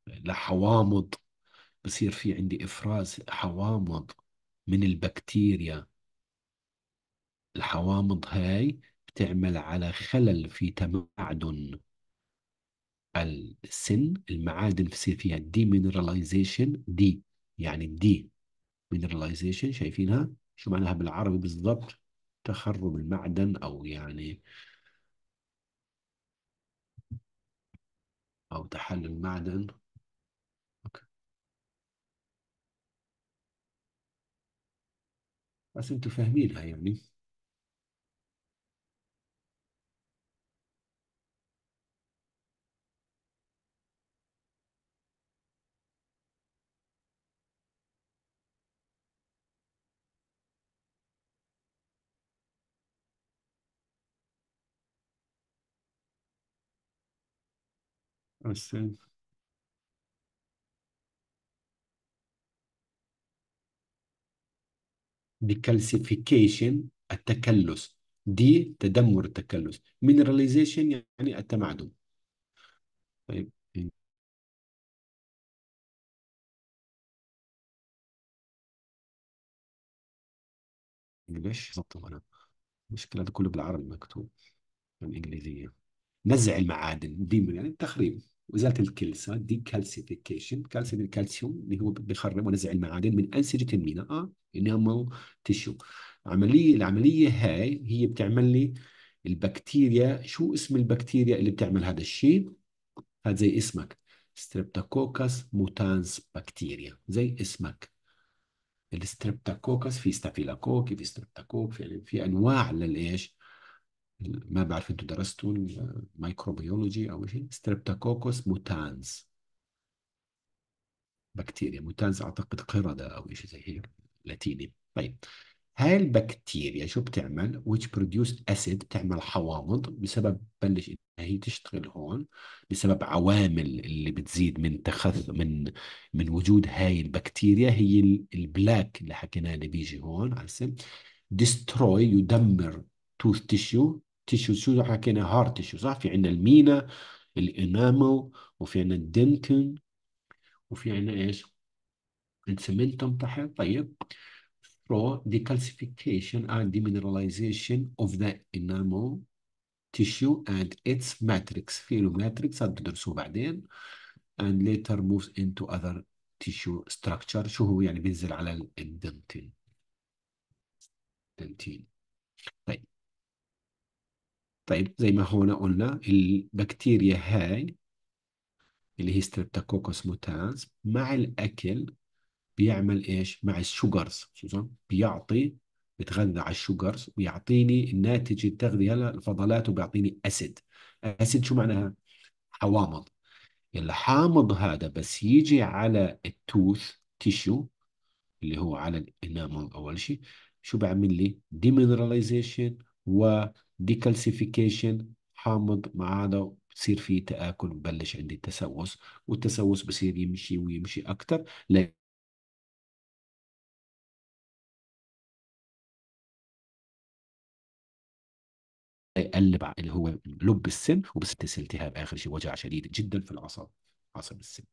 لحوامض بصير في عندي إفراز حوامض من البكتيريا الحوامض هاي تعمل على خلل في تمعدن السن المعادن بصير فيها دي مينراليزيشن دي يعني دي مينراليزيشن شايفينها شو معناها بالعربي بالضبط تخرب المعدن او يعني او تحلل المعدن بس انتوا فاهمينها يعني بس ديكالسيفيكيشن التكلس دي تدمر التكلس مينراليزيشن يعني التمعدن طيب ليش بالضبط انا المشكله هذا كله بالعربي مكتوب بالانجليزيه نزع المعادن دي يعني التخريب وازاله الكلسه دي كالسيفيكيشن الكالسيوم اللي هو بيخرب ونزع المعادن من انسجه اه انيمال تيشو عمليه العمليه هاي هي بتعمل لي البكتيريا شو اسم البكتيريا اللي بتعمل هذا الشيء هذا زي اسمك ستريبتوكوكاس موتانس بكتيريا زي اسمك الستريبتوكوكاس في ستافيلاكوكي في ستريبتاكوك في انواع للايش ما بعرف انتوا درستوا الميكروبيولوجي او شيء ستريبتاكوكوس موتانز بكتيريا موتانز اعتقد قردة او شيء زي هيك لاتيني طيب هاي البكتيريا شو بتعمل which produce acid بتعمل حوامض بسبب بلش انها هي تشتغل هون بسبب عوامل اللي بتزيد من تخث من من وجود هاي البكتيريا هي البلاك اللي حكيناه اللي بيجي هون على السم destroy يدمر tooth tissue تيشو شو حكينا هارد تيشو صح في عندنا المينا الانامل وفي عندنا الدنتن وفي عندنا ايش السمنتم تحت طيب through decalcification and demineralization of the enamel tissue and its matrix فيلو ماتريكس هتدرسوه بعدين and later moves into other tissue structure شو هو يعني بينزل على الدنتين دنتين طيب طيب زي ما هون قلنا البكتيريا هاي اللي هي ستريبتوكوكوس موتانز مع الأكل بيعمل إيش؟ مع الشوجرز بيعطي بتغذى على الشوجرز ويعطيني الناتج التغذية للفضلات وبيعطيني اسيد. اسيد شو معناها؟ حوامض الحامض هذا بس يجي على التوث تيشو اللي هو على الانامل اول شيء شو بيعمل لي ديمينراليزيشن و ديكالسيفيكيشن حامض ما هذا بصير في تآكل ببلش عندي تسوس والتسوس بصير يمشي ويمشي أكثر ل... يقلب اللي هو لب السن وبس التهاب اخر شيء وجع شديد جدا في العصب عصب السن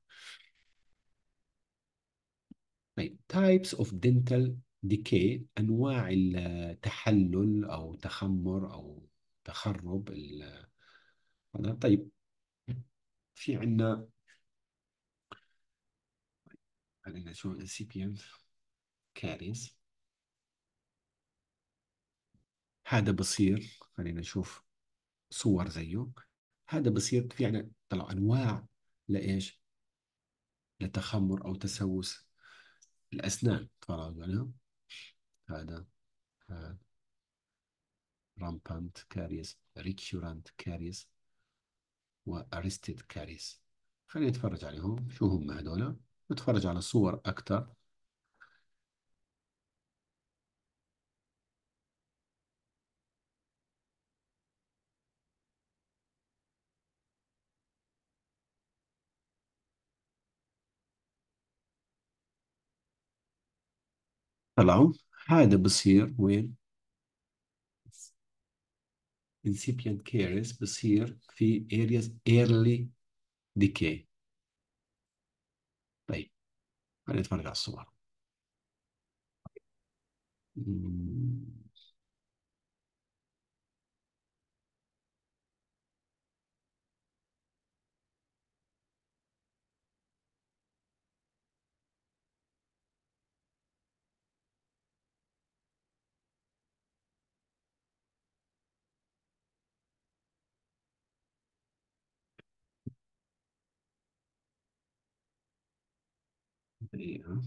طيب types of dental ديكي انواع التحلل او تخمر او تخرب هذا طيب في عندنا عندنا شو incipient كارث هذا بصير خلينا نشوف صور زيه هذا بصير في عنا طلع انواع لايش لتخمر او تسوس الاسنان تفرجوا عليهم هذا رامبانت كاريس ريكشورانت كاريس وارستيد كاريس خلينا نتفرج عليهم شو هم هذول نتفرج على صور أكثر طلعوا Hi, the Basir with incipient caries, Basir, the areas early decay. Hey, I did to go so إيه.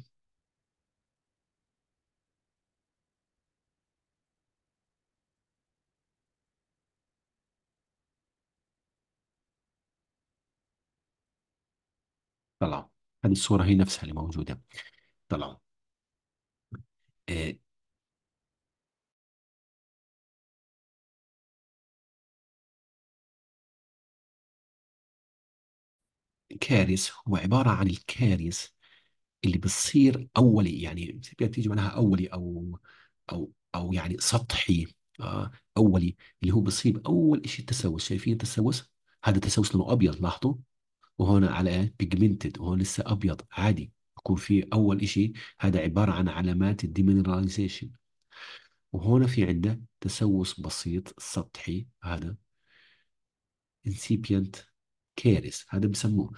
طلع هذه الصورة هي نفسها اللي موجودة طلع آه، كارث هو عبارة عن الكارث اللي بتصير اولي يعني بتيجي معناها اولي او او او يعني سطحي آه اولي اللي هو بصيب اول شيء التسوس شايفين التسوس هذا التسوس لونه ابيض لاحظوا وهنا على ايه بيجمنتد وهون لسه ابيض عادي يكون في اول شيء هذا عباره عن علامات الديمينراليزيشن وهنا في عنده تسوس بسيط سطحي هذا انسيبيانت كيرس هذا بسموه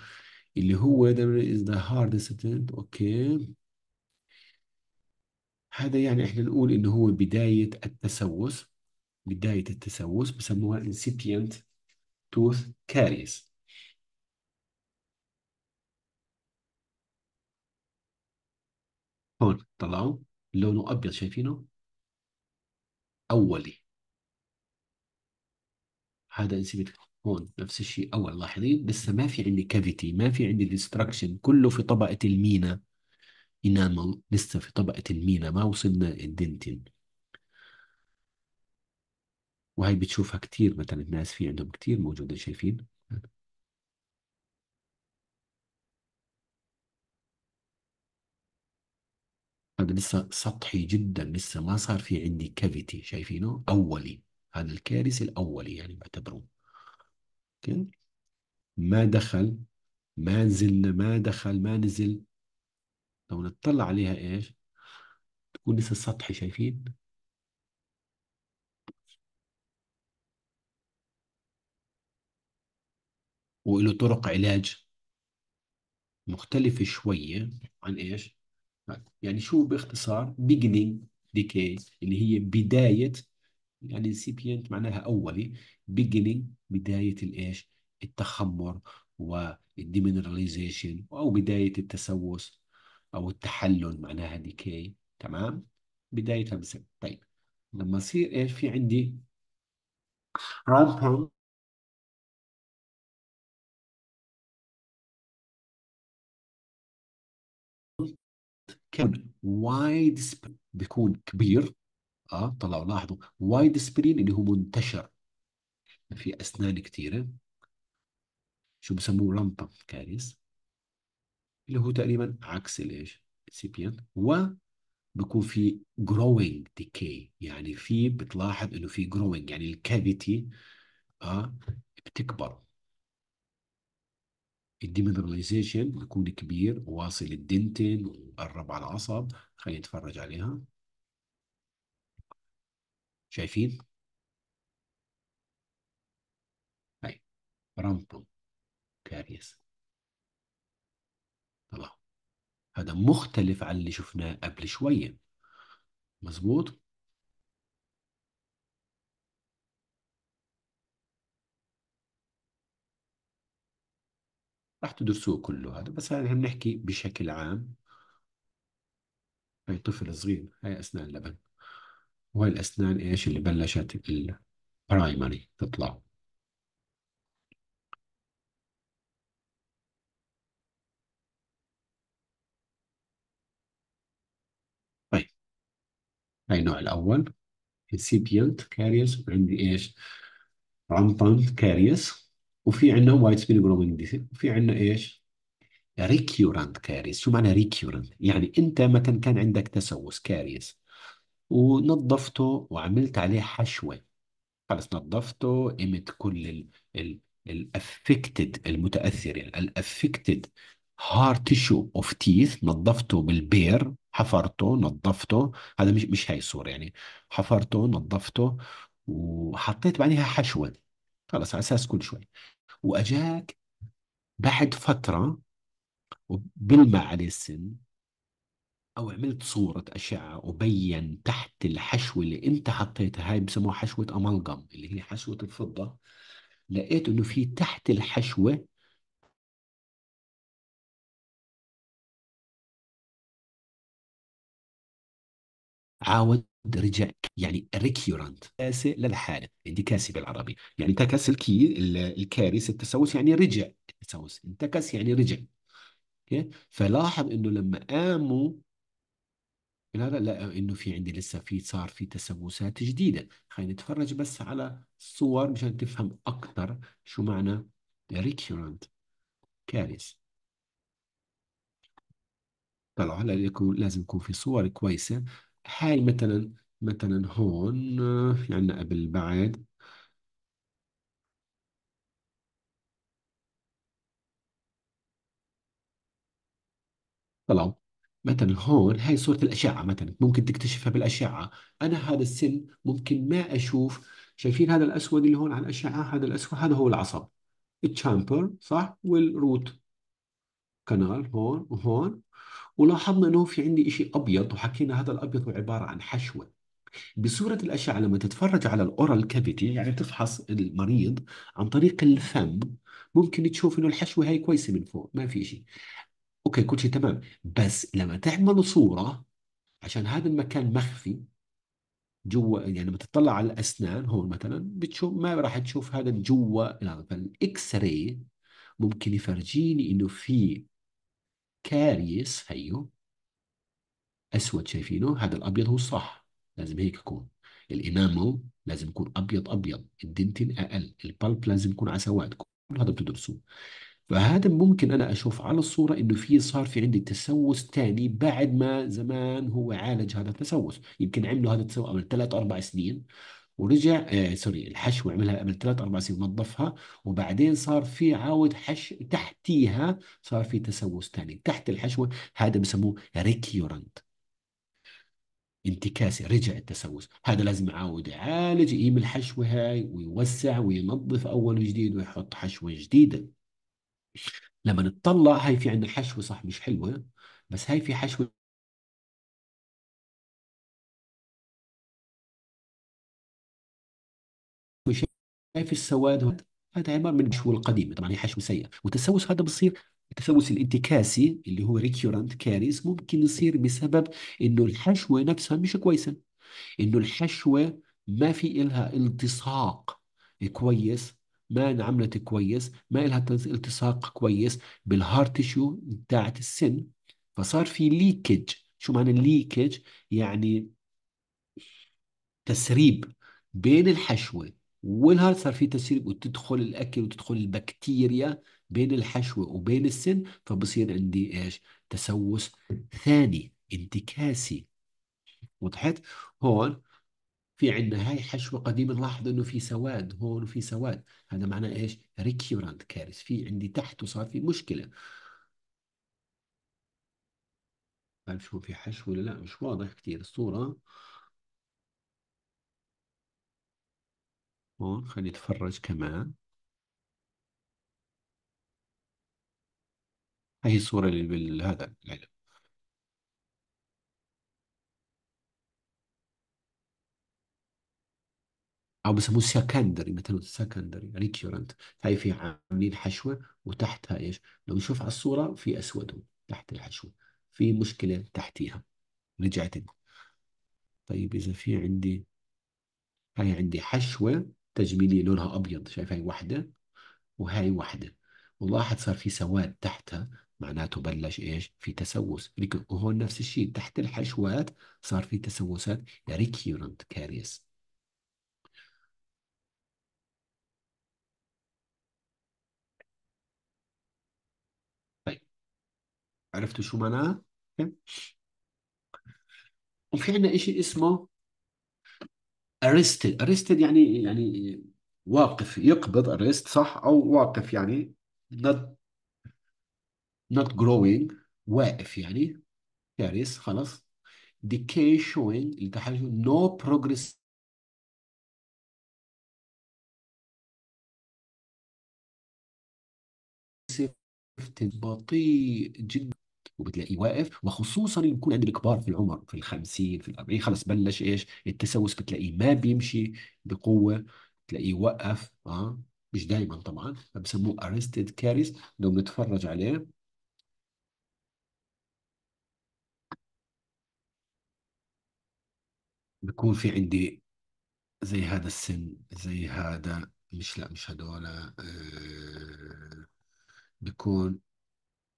اللي هو ده is the hardest attempt اوكي هذا يعني احنا نقول انه هو بداية التسوس بداية التسوس بسموها incipient tooth caries هون طلعوا لونه ابيض شايفينه اولي هذا incipient هون نفس الشيء اول لاحظين لسه ما في عندي كافيتي ما في عندي ديستراكشن كله في طبقه المينا انامل لسه في طبقه المينا ما وصلنا الدنتين وهي بتشوفها كثير مثلا الناس في عندهم كثير موجوده شايفين هذا لسه سطحي جدا لسه ما صار في عندي كافيتي شايفينه اولي هذا الكارث الاولي يعني بعتبروه ممكن ما دخل ما نزلنا ما دخل ما نزل لو نطلع عليها ايش تكون لسه سطحي شايفين وله طرق علاج مختلفة شوية عن ايش يعني شو باختصار beginning decay اللي هي بداية يعني incipient معناها أولي beginning بداية الإيش التخمر والديمينراليزيشن أو بداية التسوس أو التحلل معناها decay تمام بدايتها بصير طيب لما يصير إيش في عندي rampant كان وايد بيكون كبير اه طلعوا لاحظوا وايد سبرين اللي هو منتشر في اسنان كثيره شو بسموه لامبا كاريس اللي هو تقريبا عكس الايش سيبيان و بكون في جروينج ديكي يعني في بتلاحظ انه في جروينج يعني الكافيتي اه بتكبر الديمينراليزيشن بيكون كبير واصل الدنتين وقرب على العصب خلينا نتفرج عليها شايفين هاي طيب، برامبل كاريس طبعا هذا مختلف عن اللي شفناه قبل شوية مزبوط؟ راح تدرسوه كله هذا بس هذا بنحكي بشكل عام هاي طفل صغير هاي أسنان لبن وهي الأسنان إيش اللي بلشت البرايمري تطلع طيب هاي النوع الأول incipient carious وعندي إيش rampant carious وفي عندنا white spin growing disease وفي عندنا إيش recurrent carious شو معنى recurrent يعني أنت مثلا كان عندك تسوس carious ونظفته وعملت عليه حشوة خلص نظفته قمت كل الافكتد المتأثر يعني الافكتد هارت تيشو اوف تيث نظفته بالبير حفرته نظفته هذا مش مش هاي الصورة يعني حفرته نظفته وحطيت بعدها حشوة خلص على اساس كل شوي واجاك بعد فترة وبلمع عليه السن او عملت صورة اشعة وبين تحت الحشوة اللي انت حطيتها هاي بسموها حشوة امالغم اللي هي حشوة الفضة لقيت انه في تحت الحشوة عاود رجع يعني ريكيورنت كاسة للحالة عندي يعني كاسة بالعربي يعني انتكس الكي الكارثة التسوس يعني رجع التسوس انتكس يعني رجع اوكي فلاحظ انه لما قاموا لا لا انه في عندي لسه في صار في تسوسات جديده خلينا نتفرج بس على الصور مشان تفهم اكثر شو معنى ريكيرنت كارثه طلعوا هلا لازم يكون في صور كويسه هاي مثلا مثلا هون في يعني عندنا قبل بعد طلعوا مثلا هون هاي صورة الأشعة مثلا ممكن تكتشفها بالأشعة أنا هذا السن ممكن ما أشوف شايفين هذا الأسود اللي هون على الأشعة هذا الأسود هذا هو العصب الشامبر صح والروت كنال هون وهون ولاحظنا انه في عندي إشي ابيض وحكينا هذا الابيض هو عباره عن حشوه بصورة الأشعة لما تتفرج على الأورال كافيتي يعني تفحص المريض عن طريق الفم ممكن تشوف إنه الحشوة هاي كويسة من فوق ما في شيء اوكي كل شيء تمام بس لما تعملوا صورة عشان هذا المكان مخفي جوا يعني لما تطلع على الاسنان هون مثلا بتشوف ما راح تشوف هذا جوا فالاكس راي ممكن يفرجيني انه في كاريس هيو اسود شايفينه هذا الابيض هو الصح لازم هيك يكون الانامل لازم يكون ابيض ابيض الدنتين اقل البلب لازم يكون على سواد كل هذا بتدرسوه فهذا ممكن انا اشوف على الصوره انه في صار في عندي تسوس تاني بعد ما زمان هو عالج هذا التسوس يمكن عمله هذا التسوس قبل ثلاث اربع سنين ورجع آه سوري الحشو عملها قبل ثلاث اربع سنين نظفها وبعدين صار في عاود حش تحتيها صار في تسوس ثاني تحت الحشوه هذا بسموه ريكيورنت انتكاسي رجع التسوس هذا لازم يعاود يعالج يقيم الحشوه هاي ويوسع وينظف اول وجديد ويحط حشوه جديده لما نتطلع هاي في عندنا حشوة صح مش حلوة بس هاي في حشوة شايف السواد هذا عبارة من الحشوة القديمة طبعا هي حشوة سيئة والتسوس هذا بصير التسوس الانتكاسي اللي هو ريكيورنت كاريز ممكن يصير بسبب انه الحشوة نفسها مش كويسة انه الحشوة ما في إلها التصاق كويس ما انعملت كويس ما لها التصاق كويس بالهارت تيشو بتاعت السن فصار في ليكج شو معنى الليكج يعني تسريب بين الحشوة والهارت صار في تسريب وتدخل الأكل وتدخل البكتيريا بين الحشوة وبين السن فبصير عندي إيش تسوس ثاني انتكاسي وضحت هون في عندنا هاي حشوة قديمة نلاحظ انه في سواد هون وفي سواد هذا معناه ايش ريكيورنت كارث في عندي تحت وصار في مشكلة بعرف شو في حشو ولا لا مش واضح كثير الصورة هون خلي اتفرج كمان هي الصورة اللي بالهذا العلم او بسموه سكندري مثلا سكندري ريكيورنت هاي في عاملين حشوه وتحتها ايش؟ لو نشوف على الصوره في اسود تحت الحشوه في مشكله تحتيها رجعت طيب اذا في عندي هاي عندي حشوه تجميليه لونها ابيض شايف هاي وحده وهاي وحده ولاحظ صار في سواد تحتها معناته بلش ايش؟ في تسوس وهون نفس الشيء تحت الحشوات صار في تسوسات ريكيورنت يعني كاريس عرفتوا شو معناها؟ وفي عندنا شيء اسمه arrested arrested يعني يعني واقف يقبض arrest صح او واقف يعني not not growing واقف يعني كارث خلاص decay showing التحلل no progress بطيء جدا وبتلاقيه واقف وخصوصا اللي بيكون عند الكبار في العمر في الخمسين في الأربعين خلص بلش ايش التسوس بتلاقيه ما بيمشي بقوة بتلاقيه وقف اه مش دايما طبعا فبسموه arrested carries لو بنتفرج عليه بكون في عندي زي هذا السن زي هذا مش لا مش هدول آه بيكون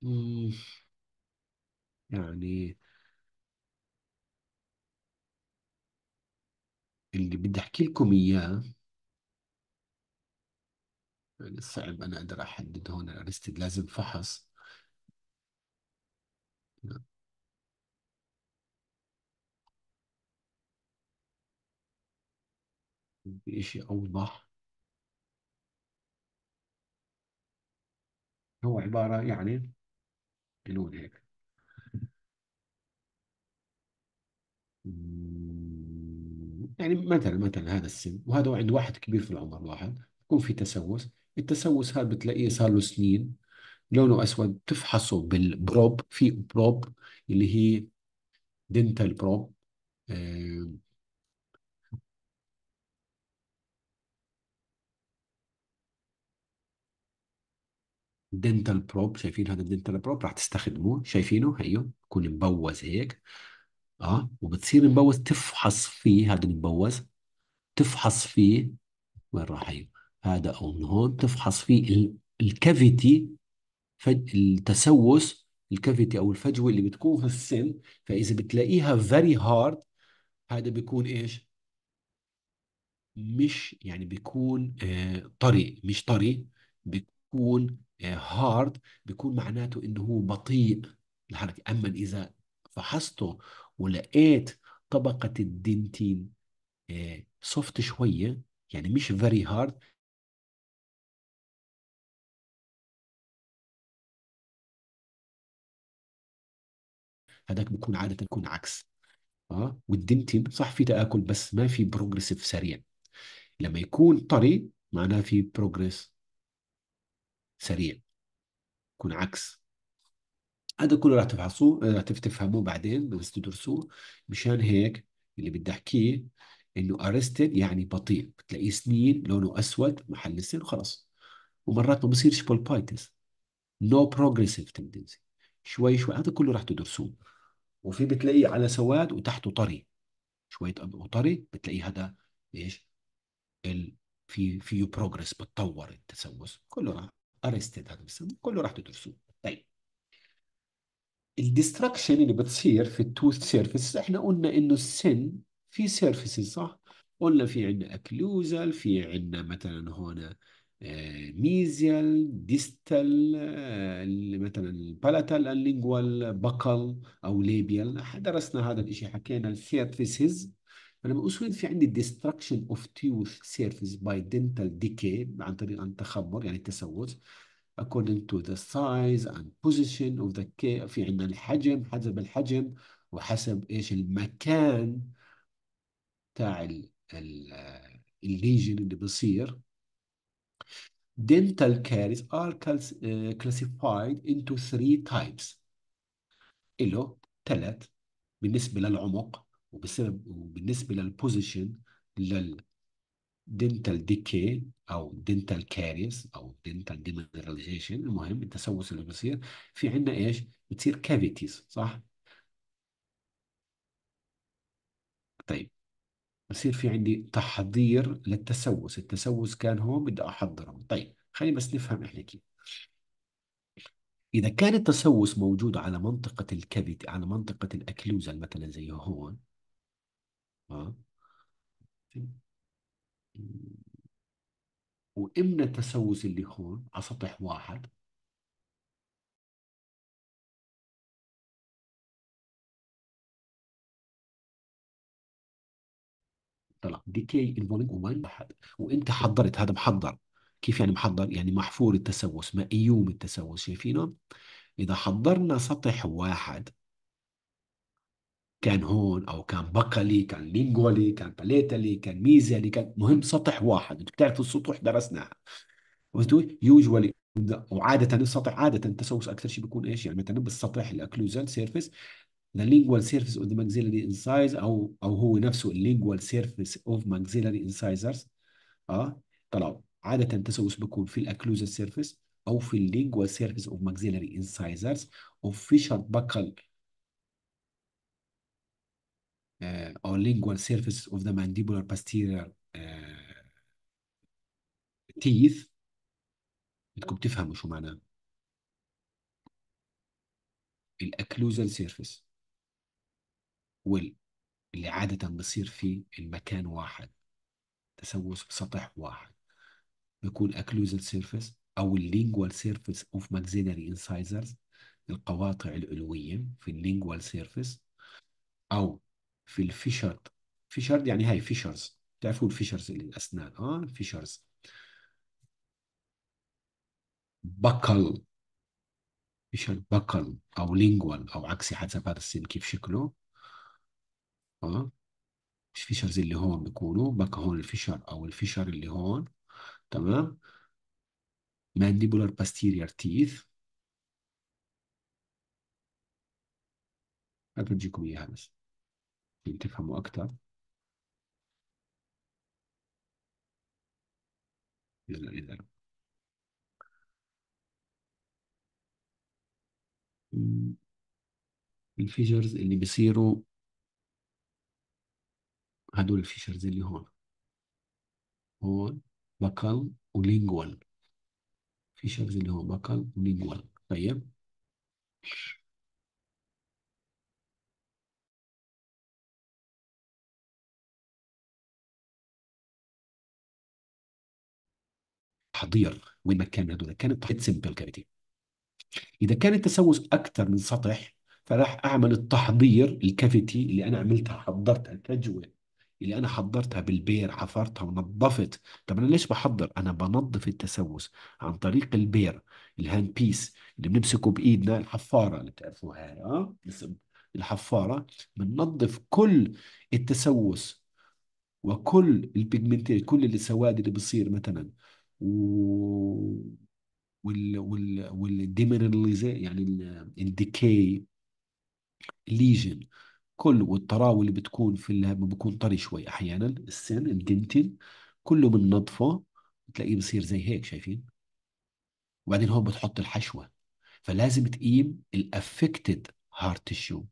إيه؟ يعني اللي بدي احكي لكم اياه يعني صعب انا اقدر احدد هون الارستد لازم فحص نعم. بشيء اوضح هو عبارة يعني بنقول هيك يعني مثلا مثلا هذا السن وهذا عند واحد كبير في العمر واحد يكون في تسوس التسوس هذا بتلاقيه صار له سنين لونه اسود تفحصه بالبروب في بروب اللي هي دنتال بروب آه دنتال بروب شايفين هذا الدنتال بروب راح تستخدموه شايفينه هيو يكون مبوز هيك اه وبتصير مبوز تفحص فيه هذا المبوز تفحص فيه وين راح هيو هذا او من هون تفحص فيه الكافيتي التسوس الكافيتي او الفجوه اللي بتكون في السن فاذا بتلاقيها فيري هارد هذا بيكون ايش؟ مش يعني بيكون آه، طري مش طري بيكون هارد يعني بيكون معناته انه هو بطيء الحركه اما اذا فحصته ولقيت طبقه الدنتين سوفت آه، شويه يعني مش فيري هارد هذاك بيكون عاده يكون عكس اه والدنتين صح في تاكل بس ما في بروجريسيف سريع لما يكون طري معناه في بروجريس سريع يكون عكس هذا كله راح تفحصوه آه، راح تفهموه بعدين بس تدرسوه مشان هيك اللي بدي احكيه انه ارستد يعني بطيء بتلاقيه سنين لونه اسود محل السن وخلص ومرات ما بصيرش بولبايتس نو بروجريسيف تندنسي شوي شوي هذا كله راح تدرسوه وفي بتلاقيه على سواد وتحته طري شويه وطري بتلاقيه هذا ايش ال في فيه بروجريس بتطور التسوس كله راح ارستد هترسم كله راح تدرسوه طيب الديستراكشن اللي بتصير في التوث سيرفيس احنا قلنا انه السن في سيرفيسز صح قلنا في عندنا اكلوزال في عندنا مثلا هون ميزيال آه، ديستال آه، مثلا البالاتال اللينجوال بقل او ليبيال درسنا هذا الشيء حكينا السيرفيسز فلما اسود في عندي destruction of tooth surface by dental decay عن طريق التخمر يعني التسوس according to the size and position of the care في عندنا الحجم حسب الحجم وحسب ايش المكان تاع الليجن اللي بصير dental caries are classified into three types له ثلاث بالنسبة للعمق وبسبب وبالنسبه للبوزيشن للدنتال ديكي او دنتال كاريس او دنتال ديمينراليزيشن المهم التسوس اللي بصير في عندنا ايش؟ بتصير كافيتيز صح؟ طيب بصير في عندي تحضير للتسوس التسوس كان هون بدي احضره طيب خلينا بس نفهم احنا كيف اذا كان التسوس موجود على منطقه الكافيتي على منطقه الاكلوزال مثلا زي هون وإمنا التسوس اللي هون على سطح واحد طلع ديكي انفولينج ومين واحد وانت حضرت هذا محضر كيف يعني محضر يعني محفور التسوس مأيوم التسوس شايفينه اذا حضرنا سطح واحد كان هون او كان بقلي كان لينجولي كان باليتالي كان ميزالي كان مهم سطح واحد انتم بتعرفوا السطوح درسناها يوجوالي وعادة السطح عادة التسوس أكثر شيء بيكون إيش يعني مثلا بالسطح الأكلوزال سيرفيس ذا لينجوال سيرفيس اوف ذا maxillary انسايز أو أو هو نفسه اللينجوال سيرفيس اوف maxillary انسايزرز أه طلعوا عادة التسوس بيكون في الأكلوزال سيرفيس أو في اللينجوال سيرفيس اوف maxillary انسايزرز اوف فيشر بكل uh, آه، or lingual surface of the mandibular posterior uh, teeth بدكم تفهموا شو معناه الاكلوزال سيرفيس واللي عادة بصير في المكان واحد تسوس بسطح واحد بيكون اكلوزال سيرفيس او اللينجوال سيرفيس اوف ماكسيلاري انسايزرز القواطع العلوية في اللينجوال سيرفيس او في الفيشر فيشر يعني هاي فيشرز بتعرفوا الفيشرز اللي الاسنان اه فيشرز بكل فيشر بكل او لينجوال او عكسي حسب هذا السن كيف شكله اه مش فيشرز اللي هون بيكونوا بقى هون الفيشر او الفيشر اللي هون تمام mandibular posterior teeth هات بجيكم اياها بس تفهمه أكتر إذا إذا مم. الفيشرز اللي بيصيروا هدول الفيشرز اللي هون هون بكل ولينجوال فيشرز اللي هون بكل ولينجوال طيب تحضير وين ما كان هذول كانت تحضير سمبل كافيتي اذا كان التسوس اكثر من سطح فراح اعمل التحضير الكافيتي اللي انا عملتها حضرتها الفجوه اللي انا حضرتها بالبير حفرتها ونظفت طب انا ليش بحضر انا بنظف التسوس عن طريق البير الهاند بيس اللي بنمسكه بايدنا الحفاره اللي بتعرفوها اه الحفاره بننظف كل التسوس وكل البيجمنتيشن كل السواد اللي بصير مثلا و... وال وال والديمينراليزي يعني الديكاي ليجن كله والطراوه اللي بتكون في اللي بكون طري شوي احيانا السن الدنتين كله نظفه بتلاقيه بصير زي هيك شايفين وبعدين هون بتحط الحشوه فلازم تقيم الافكتد هارت تيشو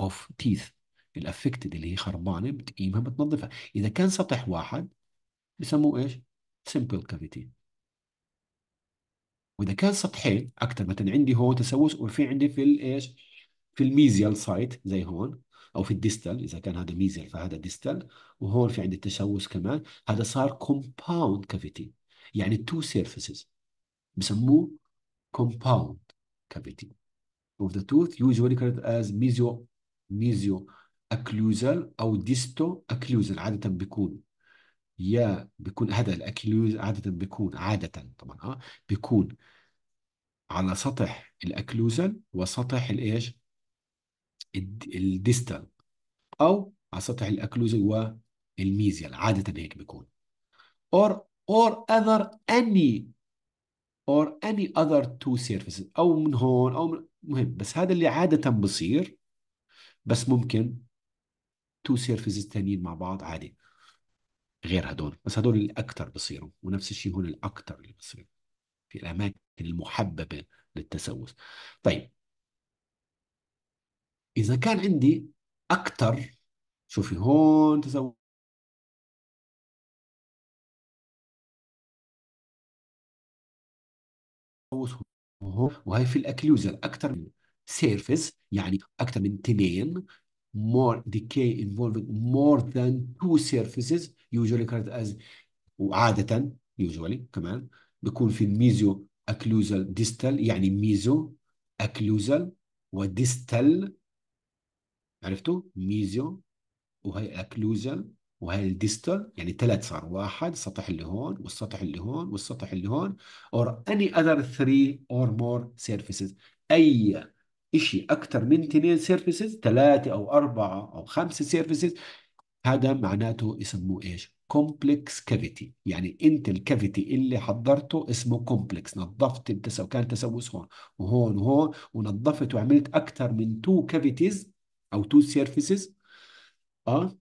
اوف تيث الافكتد اللي هي خربانه بتقيمها بتنظفها اذا كان سطح واحد بسموه ايش simple cavity واذا كان سطحين اكثر مثلا عندي هون تسوس وفي عندي في الايش في الميزيال سايت زي هون او في الديستال اذا كان هذا ميزيال فهذا ديستال وهون في عندي التسوس كمان هذا صار كومباوند كافيتي يعني تو سيرفيسز بسموه compound cavity of the tooth usually called as mesio mesio occlusal او disto occlusal عاده بيكون يا بيكون هذا الاكلوز عادة بيكون عادة طبعا اه بيكون على سطح الاكلوزن وسطح الايش الديستال او على سطح الاكلوزن والميزيال عادة هيك بيكون or or other any or any other two surfaces او من هون او من مهم بس هذا اللي عادة بصير بس ممكن تو سيرفيسز تانيين مع بعض عادي غير هدول بس هدول الأكثر بصيروا ونفس الشيء هون الأكثر اللي بصيروا في الأماكن المحببة للتسوس طيب إذا كان عندي أكثر شوفي هون تسوس وهي في الأكلوزال أكثر من سيرفس يعني أكثر من اثنين more decay involving more than two surfaces usually called as وعادة usually كمان بيكون في الميزو اكلوزال ديستال يعني ميزو اكلوزال وديستال عرفتوا ميزو وهي اكلوزال وهي الديستال يعني ثلاث صار واحد السطح اللي هون والسطح اللي هون والسطح اللي هون or any other three or more surfaces أي شيء اكثر من اثنين سيرفيسز ثلاثه او اربعه او خمسه سيرفيسز هذا معناته يسموه ايش؟ كومبلكس كافيتي يعني انت الكافيتي اللي حضرته اسمه كومبلكس نظفت انت سو كان تسوس هون وهون وهون ونظفت وعملت اكثر من تو كافيتيز او تو سيرفيسز اه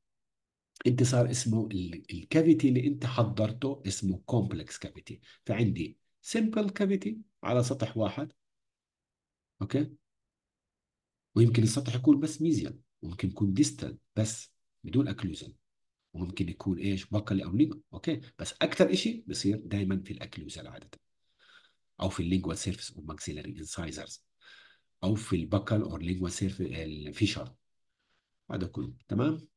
انت صار اسمه الكافيتي اللي انت حضرته اسمه كومبلكس كافيتي فعندي سمبل كافيتي على سطح واحد اوكي ويمكن السطح يكون بس ميزيال وممكن يكون ديستال بس بدون اكلوجن وممكن يكون ايش بقلي او ليما اوكي بس اكثر شيء بصير دائما في الاكلوجن عاده او في اللينجوال سيرفيس او ماكسيلاري انسايزرز او في البكل او اللينجوال سيرفيس الفيشر هذا كله تمام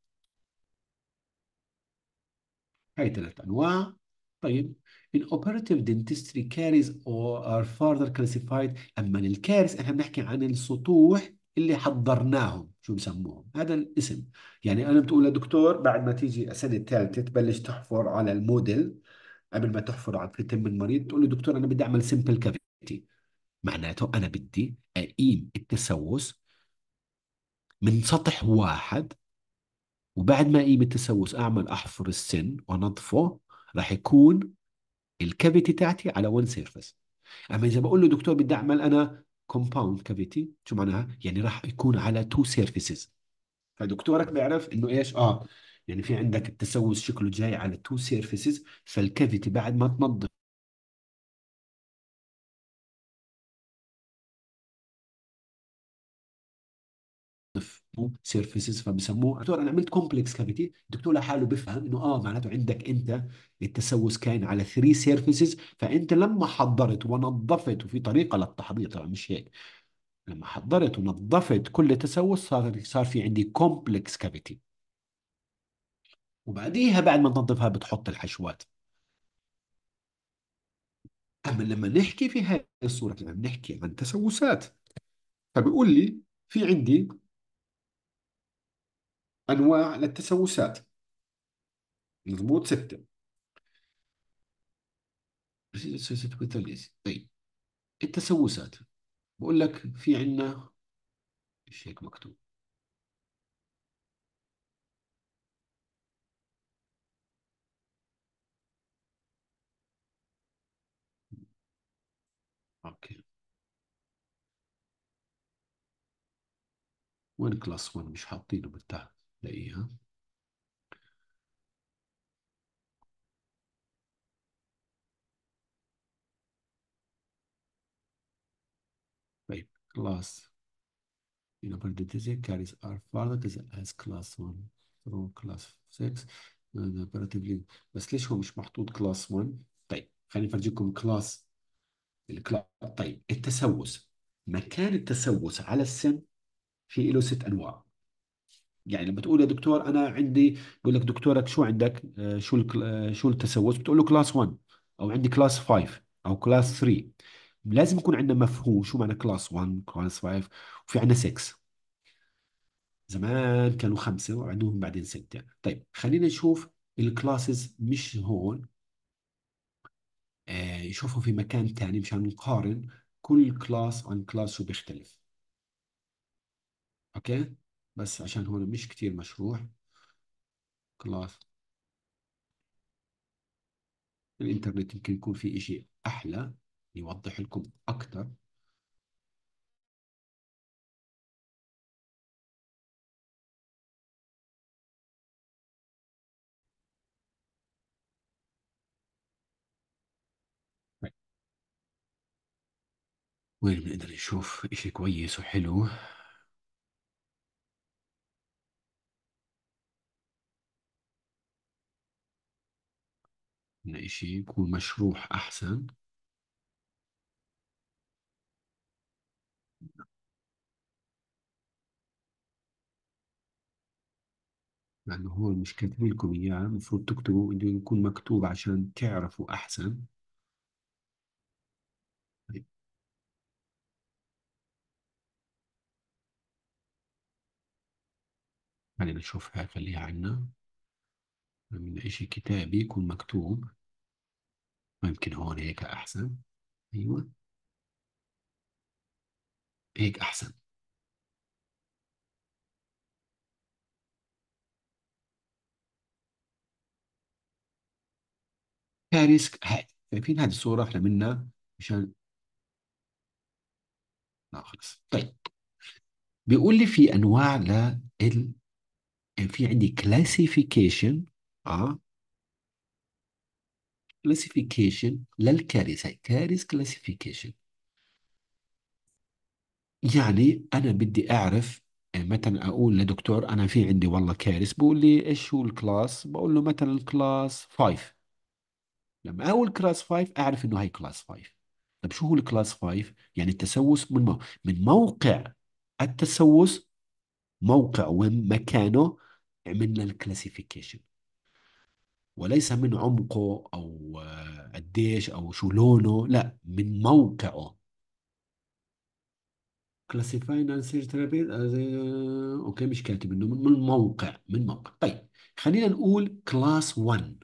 هاي ثلاث انواع طيب ان operative dentistry caries او are further classified اما الكاريز احنا بنحكي عن السطوح اللي حضرناهم شو بسموهم هذا الاسم يعني انا بتقول لدكتور بعد ما تيجي السنه الثالثه تبلش تحفر على الموديل قبل ما تحفر على الفم المريض تقول له دكتور انا بدي اعمل سمبل كافيتي معناته انا بدي اقيم التسوس من سطح واحد وبعد ما اقيم التسوس اعمل احفر السن وانظفه راح يكون الكافيتي تاعتي على ون سيرفس اما اذا بقول له دكتور بدي اعمل انا compound cavity شو معناها؟ يعني راح يكون على two surfaces فدكتورك بيعرف انه ايش؟ اه يعني في عندك التسوس شكله جاي على two surfaces فالكافيتي بعد ما تنظف سيرفيسز فبسموه دكتور انا عملت كومبلكس كافيتي الدكتور لحاله بيفهم انه اه معناته عندك انت التسوس كاين على 3 سيرفيسز فانت لما حضرت ونظفت وفي طريقه للتحضير طبعا مش هيك لما حضرت ونظفت كل تسوس صار صار في عندي كومبلكس كافيتي وبعديها بعد ما تنظفها بتحط الحشوات اما لما نحكي في هذه الصوره لما نحكي عن تسوسات فبيقول لي في عندي أنواع للتسوسات مضبوط ستة طيب التسوسات بقول لك في عنا ايش هيك مكتوب اوكي وين كلاس 1 مش حاطينه بالتحت نلاقيها طيب class in upper detail carries are further as class 1 through class 6 comparatively بس ليش هو مش محطوط class 1 طيب خليني افرجيكم class طيب التسوس مكان التسوس على السن في له ست انواع يعني لما تقول يا دكتور انا عندي يقول لك دكتورك شو عندك آه، شو آه، شو التسوس بتقول له كلاس 1 او عندي كلاس 5 او كلاس 3 لازم يكون عندنا مفهوم شو معنى كلاس 1 كلاس 5 وفي عندنا 6 زمان كانوا خمسة وعندهم بعدين ستة يعني. طيب خلينا نشوف الكلاسز مش هون آه، يشوفوا في مكان ثاني مشان نقارن كل كلاس عن كلاس شو بيختلف اوكي بس عشان هون مش كتير مشروح خلاص الانترنت يمكن يكون في إشي أحلى يوضح لكم أكثر وين بنقدر نشوف إشي كويس وحلو إن إشي يكون مشروح أحسن لأنه هو مش كاتبين لكم إياه المفروض تكتبوا بده يكون مكتوب عشان تعرفوا أحسن خلينا نشوف هاي خليها عنا من إشي كتابي يكون مكتوب ممكن هون هيك احسن ايوه هيك احسن كاريسك شايفين هذه الصورة احنا منا مشان لا خلص طيب بيقول لي في انواع لل في عندي كلاسيفيكيشن اه كلاسيفيكيشن للكارثة كارث كلاسيفيكيشن يعني أنا بدي أعرف إيه، مثلا أقول لدكتور أنا في عندي والله كارث بقول لي إيش هو الكلاس بقول له مثلا الكلاس 5 لما أقول كلاس 5 أعرف إنه هي كلاس 5 طب شو هو الكلاس 5 يعني التسوس من مو... من موقع التسوس موقع ومكانه عملنا الكلاسيفيكيشن وليس من عمقه او قديش آه، او شو لونه لا من موقعه classifying and search as a... آه، آه، اوكي مش كاتب انه من موقع من موقع طيب خلينا نقول كلاس 1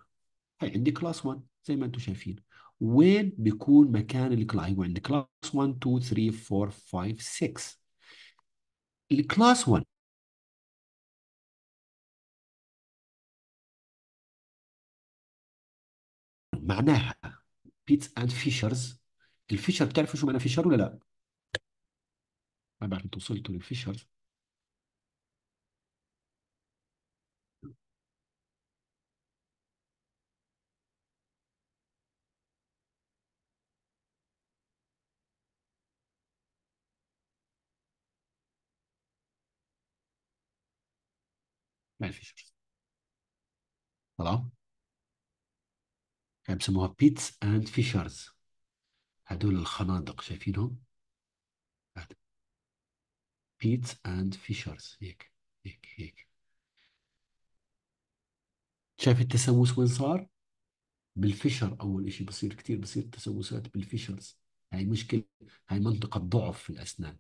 هي عندي كلاس 1 زي ما انتم شايفين وين بيكون مكان الكلاس هو عندي كلاس 1 2 3 4 5 6 الكلاس 1 معناها بيتس اند فيشرز الفيشر بتعرفوا شو معنى فيشر ولا لا؟ ما بعرف انتوا وصلتوا للفيشرز ما الفيشرز خلاص كان بسموها بيتس اند فيشرز هدول الخنادق شايفينهم بيتس اند فيشرز هيك هيك هيك شايف التسوس وين صار؟ بالفشر اول شيء بصير كثير بصير تسوسات بالفشرز هاي مشكله هاي منطقه ضعف في الاسنان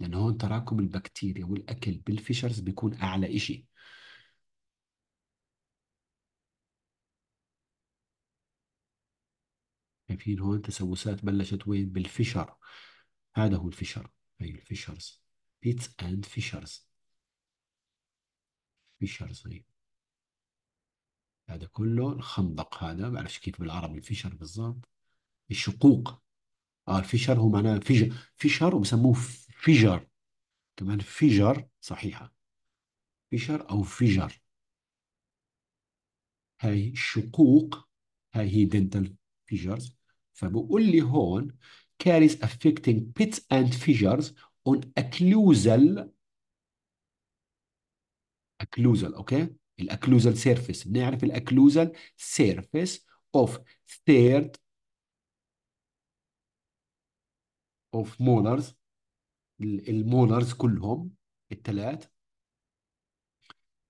لان هون تراكم البكتيريا والاكل بالفشرز بيكون اعلى اشي شايفين هون تسوسات بلشت وين بالفشر هذا هو الفشر هي الفشرز بيتس اند فيشرز فيشرز هي هذا كله الخندق هذا ما بعرفش كيف بالعربي الفشر بالضبط الشقوق اه الفشر هو معناه فجر فشر وبسموه فجر كمان فجر صحيحة فشر أو فجر هاي الشقوق هاي هي دنتال فيجرز فبقول لي هون كاريز affecting pits and fissures on occlusal occlusal اوكي الاكلوزال سيرفيس بنعرف الاكلوزال سيرفيس اوف ثيرد اوف مولرز المولرز كلهم الثلاث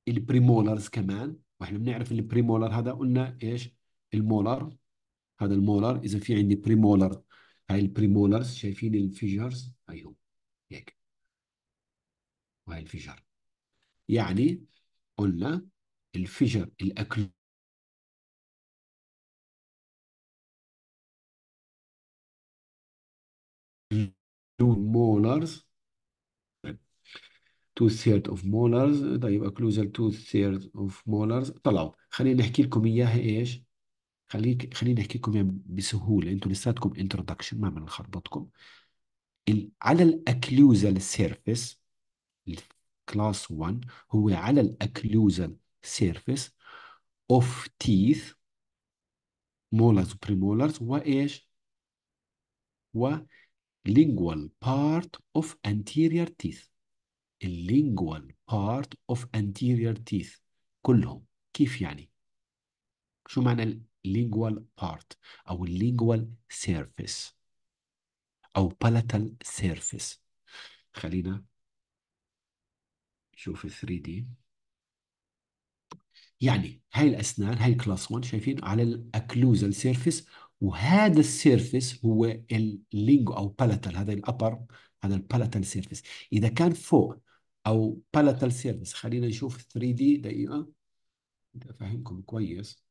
البريمولرز كمان واحنا بنعرف البريمولر هذا قلنا ايش المولر هذا المولر اذا في عندي بريمولر هاي البريمولرز شايفين الانفجارز هيهم هيك وهي الفجر يعني قلنا الفجر الاكل مولرز تو ثيرد اوف مولرز طيب اكلوزال تو ثيرد اوف مولرز طلعوا خلينا نحكي لكم اياها ايش خليك خليني احكي لكم بسهوله انتم لساتكم انتروداكشن ما بنخربطكم على الاكلوزال سيرفيس كلاس 1 هو على الاكلوزال سيرفيس اوف تيث مولرز وبريمولرز وايش و lingual part of anterior teeth lingual part of anterior teeth كلهم كيف يعني شو معنى lingual part أو lingual surface أو palatal surface خلينا نشوف 3 d يعني هاي الأسنان هاي كلاس 1 شايفين على الأكلوزال سيرفيس وهذا السيرفيس هو اللينجو أو palatal هذا الأبر هذا palatal سيرفيس إذا كان فوق أو palatal سيرفيس خلينا نشوف 3 دي دقيقة أفهمكم كويس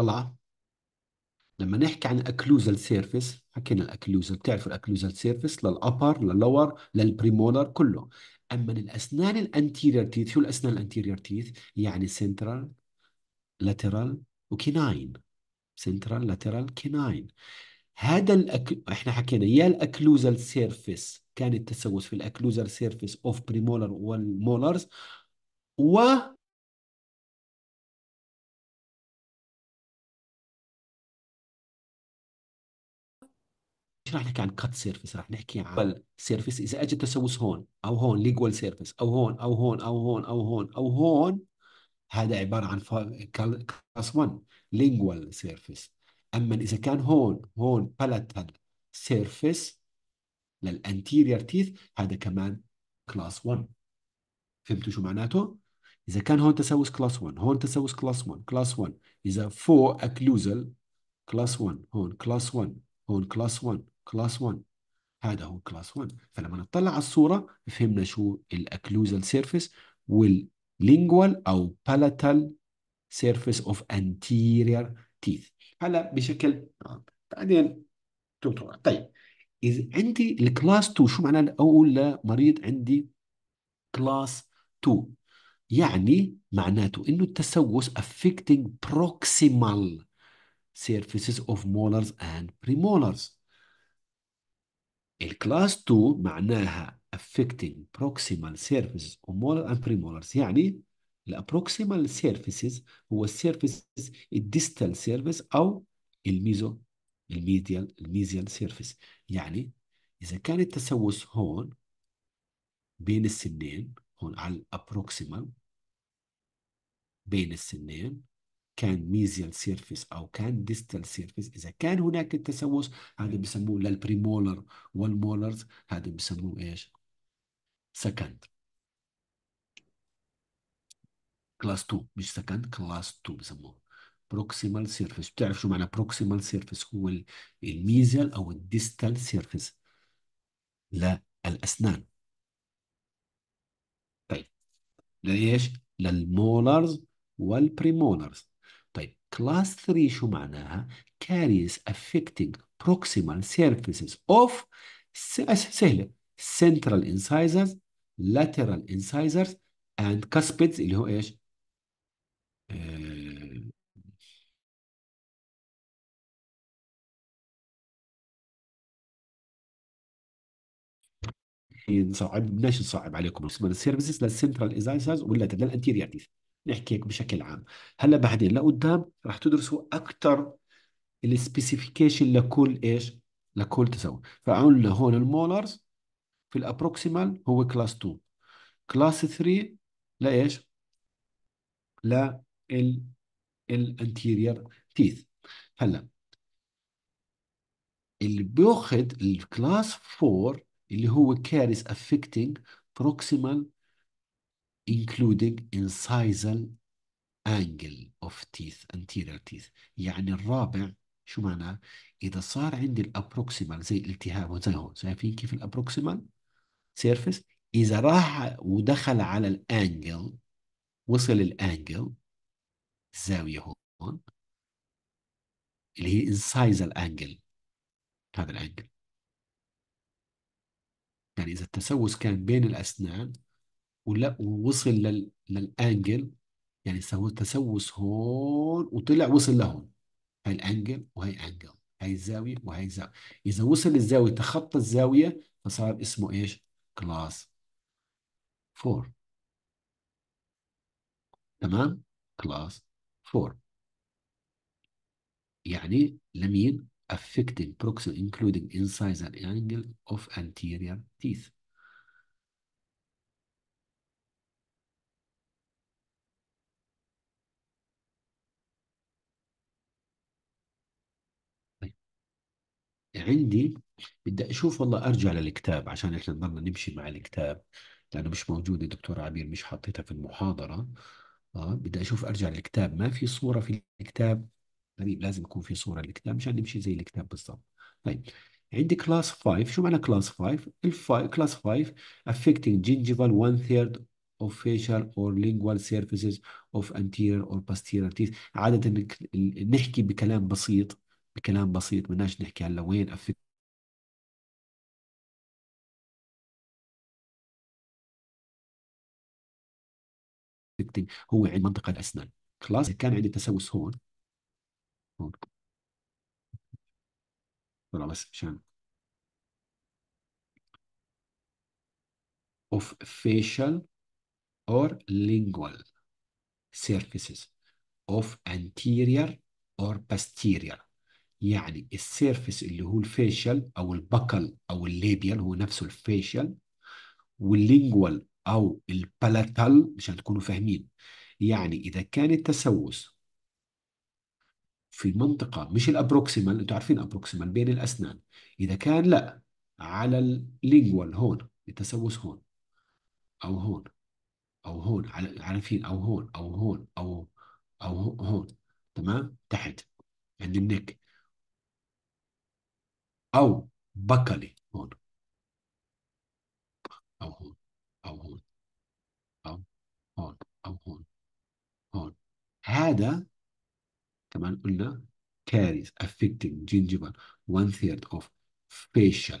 طلع لما نحكي عن اكلوزال سيرفيس حكينا الاكلوزال بتعرفوا الاكلوزال سيرفيس للابر لللور للبريمولر كله اما الاسنان الانتيرير تيث شو الاسنان الانتيرير تيث يعني سنترال لاترال وكيناين سنترال لاترال كيناين هذا الأك... احنا حكينا يا الاكلوزال سيرفيس كان التسوس في الاكلوزال سيرفيس اوف بريمولر والمولرز و مش راح نحكي عن كات سيرفيس راح نحكي عن سيرفيس طيب. اذا اجى تسوس هون او هون ليجوال سيرفيس او هون او هون او هون او هون او هون هذا عباره عن كلاس 1 لينجوال سيرفيس اما اذا كان هون هون بلاتال سيرفيس للانتيريور تيث هذا كمان كلاس 1 فهمتوا شو معناته؟ اذا كان هون تسوس كلاس 1 هون تسوس كلاس 1 كلاس 1 اذا فوق اكلوزل كلاس 1 هون كلاس 1 هون كلاس 1 كلاس 1 هذا هو كلاس 1 فلما نطلع على الصورة فهمنا شو الاكلوزال سيرفيس واللينجوال أو بالاتال سيرفيس اوف anterior تيث هلا بشكل عام بعدين طيب إذا عندي الكلاس 2 شو معناه أقول لمريض عندي كلاس 2 يعني معناته إنه التسوس affecting proximal surfaces of molars and premolars الكلاس 2 معناها affecting proximal surfaces molar and premolars يعني الابروكسيمال سيرفيسز هو السيرفيسز الديستال سيرفيس او الميزو الميديال الميزيال سيرفيس يعني اذا كان التسوس هون بين السنين هون على الابروكسيمال بين السنين كان ميزيال سيرفيس او كان ديستال سيرفيس اذا كان هناك التسوس هذا بسموه للبريمولر والمولرز هذا بسموه ايش سكند كلاس 2 مش سكند كلاس 2 بسموه بروكسيمال سيرفيس بتعرف شو معنى بروكسيمال سيرفيس هو الميزيال او الديستال سيرفيس للاسنان طيب لايش للمولرز والبريمولرز كلاس 3 شو معناها carries affecting proximal surfaces of سهلة central incisors lateral incisors and cuspids اللي هو ايش آه، إيه، نصعب بدناش نصعب عليكم اسمها السيرفيسز للسنترال انسايزرز ولا للانتيريور تيث نحكي بشكل عام هلا بعدين لقدام رح تدرسوا اكثر السبيسيفيكيشن لكل ايش لكل تساوي فعملنا هون المولرز في الابروكسيمال هو كلاس 2 كلاس 3 لايش لا ال الانتيرير تيث هلا اللي بياخذ الكلاس 4 اللي هو كارث افكتنج بروكسيمال including incisal angle of teeth anterior teeth يعني الرابع شو معناه؟ إذا صار عندي الابروكسيمال زي التهاب زي هون شايفين كيف الابروكسيمال سيرفيس إذا راح ودخل على الانجل وصل الانجل الزاوية هون اللي هي incisal angle هذا الانجل يعني إذا التسوس كان بين الأسنان ولا ووصل لل... للانجل يعني سوى تسوس هون وطلع وصل لهون هاي الانجل وهي انجل هاي الزاويه وهي الزاويه اذا وصل الزاويه تخطى الزاويه فصار اسمه ايش؟ كلاس 4 تمام؟ كلاس 4 يعني لمين؟ affecting proximal including incisor angle of anterior teeth عندي بدي اشوف والله ارجع للكتاب عشان احنا نضلنا نمشي مع الكتاب لانه مش موجوده دكتوره عبير مش حطيتها في المحاضره اه بدي اشوف ارجع للكتاب ما في صوره في الكتاب غريب لازم يكون في صوره للكتاب مشان نمشي زي الكتاب بالضبط طيب عندي كلاس 5 شو معنى كلاس 5 كلاس 5 affecting gingival one third of facial or lingual surfaces of anterior or posterior teeth عادة نحكي بكلام بسيط بكلام بسيط بدناش نحكي هلا وين أفك هو عند منطقة الأسنان خلاص كان عندي تسوس هون هون طلع بس عشان of facial or lingual surfaces of anterior or posterior يعني السيرفس اللي هو الفيشل او البكل او الليبيال هو نفسه الفيشل واللينجوال او البالاتال مشان تكونوا فاهمين يعني اذا كان التسوس في منطقة مش الابروكسيمال انتوا عارفين ابروكسيمال بين الاسنان اذا كان لا على اللينجوال هون التسوس هون او هون او هون على عارفين او هون او هون او او هون تمام تحت عند النك أو بكلي هون أو هون أو هون أو هون أو هون هون هذا كمان قلنا carries affecting gingival one third of facial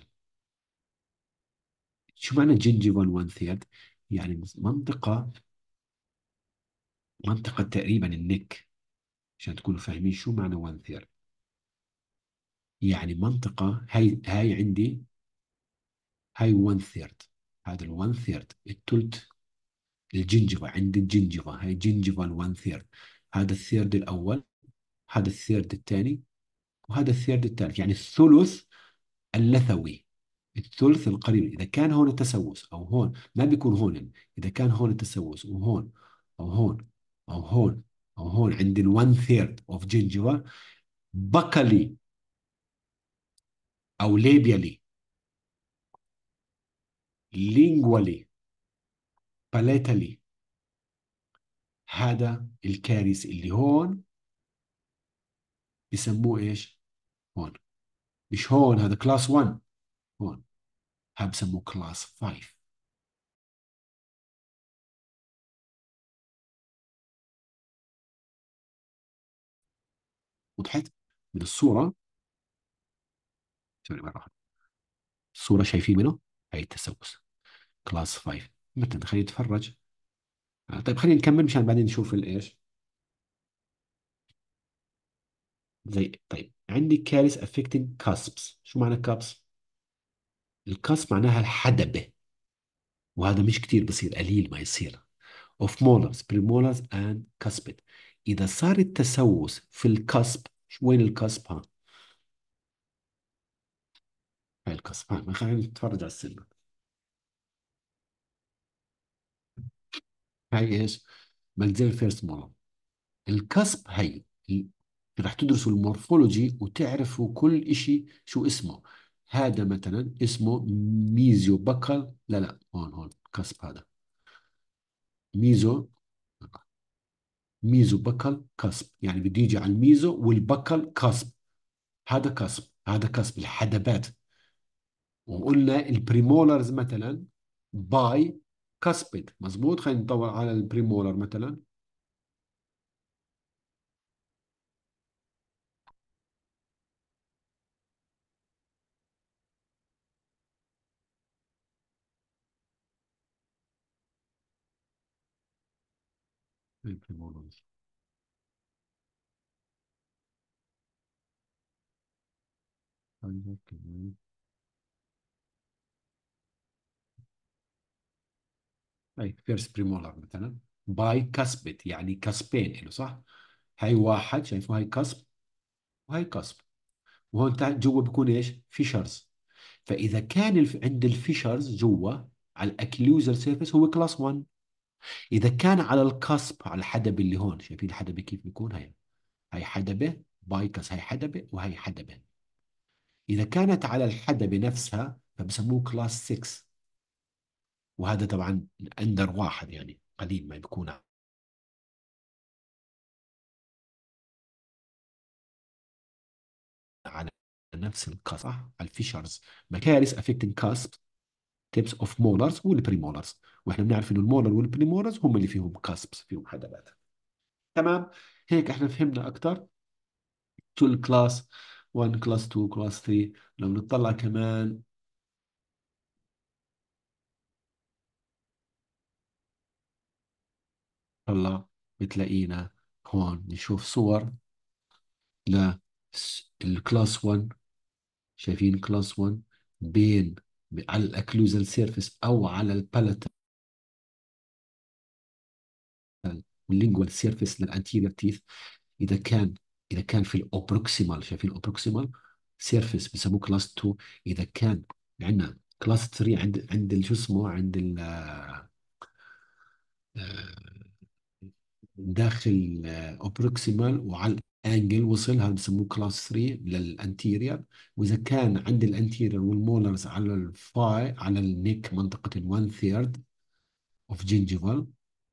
شو معنى gingival one third؟ يعني منطقة منطقة تقريبا النك عشان تكونوا فاهمين شو معنى one third يعني منطقة هاي هاي عندي هاي 1 third هذا ال 1 third الثلث الجنجفة عند الجنجفة هاي جنجفة ال 1 third هذا الثيرد الأول هذا الثيرد الثاني وهذا الثيرد الثالث يعني الثلث اللثوي الثلث القريب إذا كان هون التسوس أو هون ما بيكون هون إذا كان هون التسوس وهون أو هون أو هون أو هون عندي ال 1 third أوف جنجفة بقلي او ليبيا ليه لينجوا ليه باليتا ليه هذا الكارث اللي هون بسموه ايش هون مش هون هذا كلاس 1 هون هذا بسموه كلاس 5 وضحت من الصورة تمام مره واحده الصوره شايفين منه هاي التسوس كلاس 5 مثلا خلينا نتفرج آه، طيب خلينا نكمل مشان بعدين نشوف الايش زي طيب عندي كارث افكتنج كاسبس شو معنى كابس الكاس معناها الحدبه وهذا مش كتير بصير قليل ما يصير اوف مولرز بريمولرز اند كاسبت إذا صار التسوس في الكسب وين الكسب ها هاي القصة خلينا نتفرج على السلم هاي ايش؟ ماكزيل فيرست مولر القصب هي رح تدرسوا المورفولوجي وتعرفوا كل شيء شو اسمه هذا مثلا اسمه ميزيو بكل لا لا هون هون قصب هذا ميزو ميزو بكل قصب يعني بده يجي على الميزو والبكل قصب هذا قصب هذا قصب الحدبات وقلنا البريمولرز مثلا باي كاسبيد مزبوط خلينا نطور على البريمولر مثلا ايه البريمولرز اي فيرست بريمولر مثلا باي كسبت يعني كسبين له صح هاي واحد شايفوا هاي كسب وهي كسب وهون تحت جوا بكون ايش فيشرز فاذا كان الف... عند الفيشرز جوا على الاكلوزر سيرفيس هو كلاس 1 اذا كان على الكسب على الحدبه اللي هون شايفين الحدبه كيف بيكون هي هي حدبه كاس هي حدبه وهي حدبه اذا كانت على الحدبه نفسها فبسموه كلاس 6 وهذا طبعا اندر واحد يعني قليل ما بيكون على نفس القصة على الفيشرز مكارس افكتنج كاسب تيبس اوف مولرز والبريمولرز واحنا بنعرف انه المولر والبريمولرز هم اللي فيهم كاسبس فيهم حدبات تمام هيك احنا فهمنا اكثر تو الكلاس 1 كلاس 2 كلاس 3 لو نطلع كمان هلا بتلاقينا هون نشوف صور للكلاس 1 شايفين كلاس 1 بين على الاكلوزال سيرفيس او على البالاتال واللينجوال سيرفيس للانتيريور تيث اذا كان اذا كان في الاوبروكسيمال شايفين الاوبروكسيمال سيرفيس بسموه كلاس 2 اذا كان عندنا كلاس 3 عند عند شو اسمه عند ال آه، آه، داخل بروكسيمال آه، وعلى الانجل وصل هذا بسموه كلاس 3 للانتيريور واذا كان عند الانتيريور والمولرز على الفاي على النيك منطقه 1 ثيرد اوف جينجيفال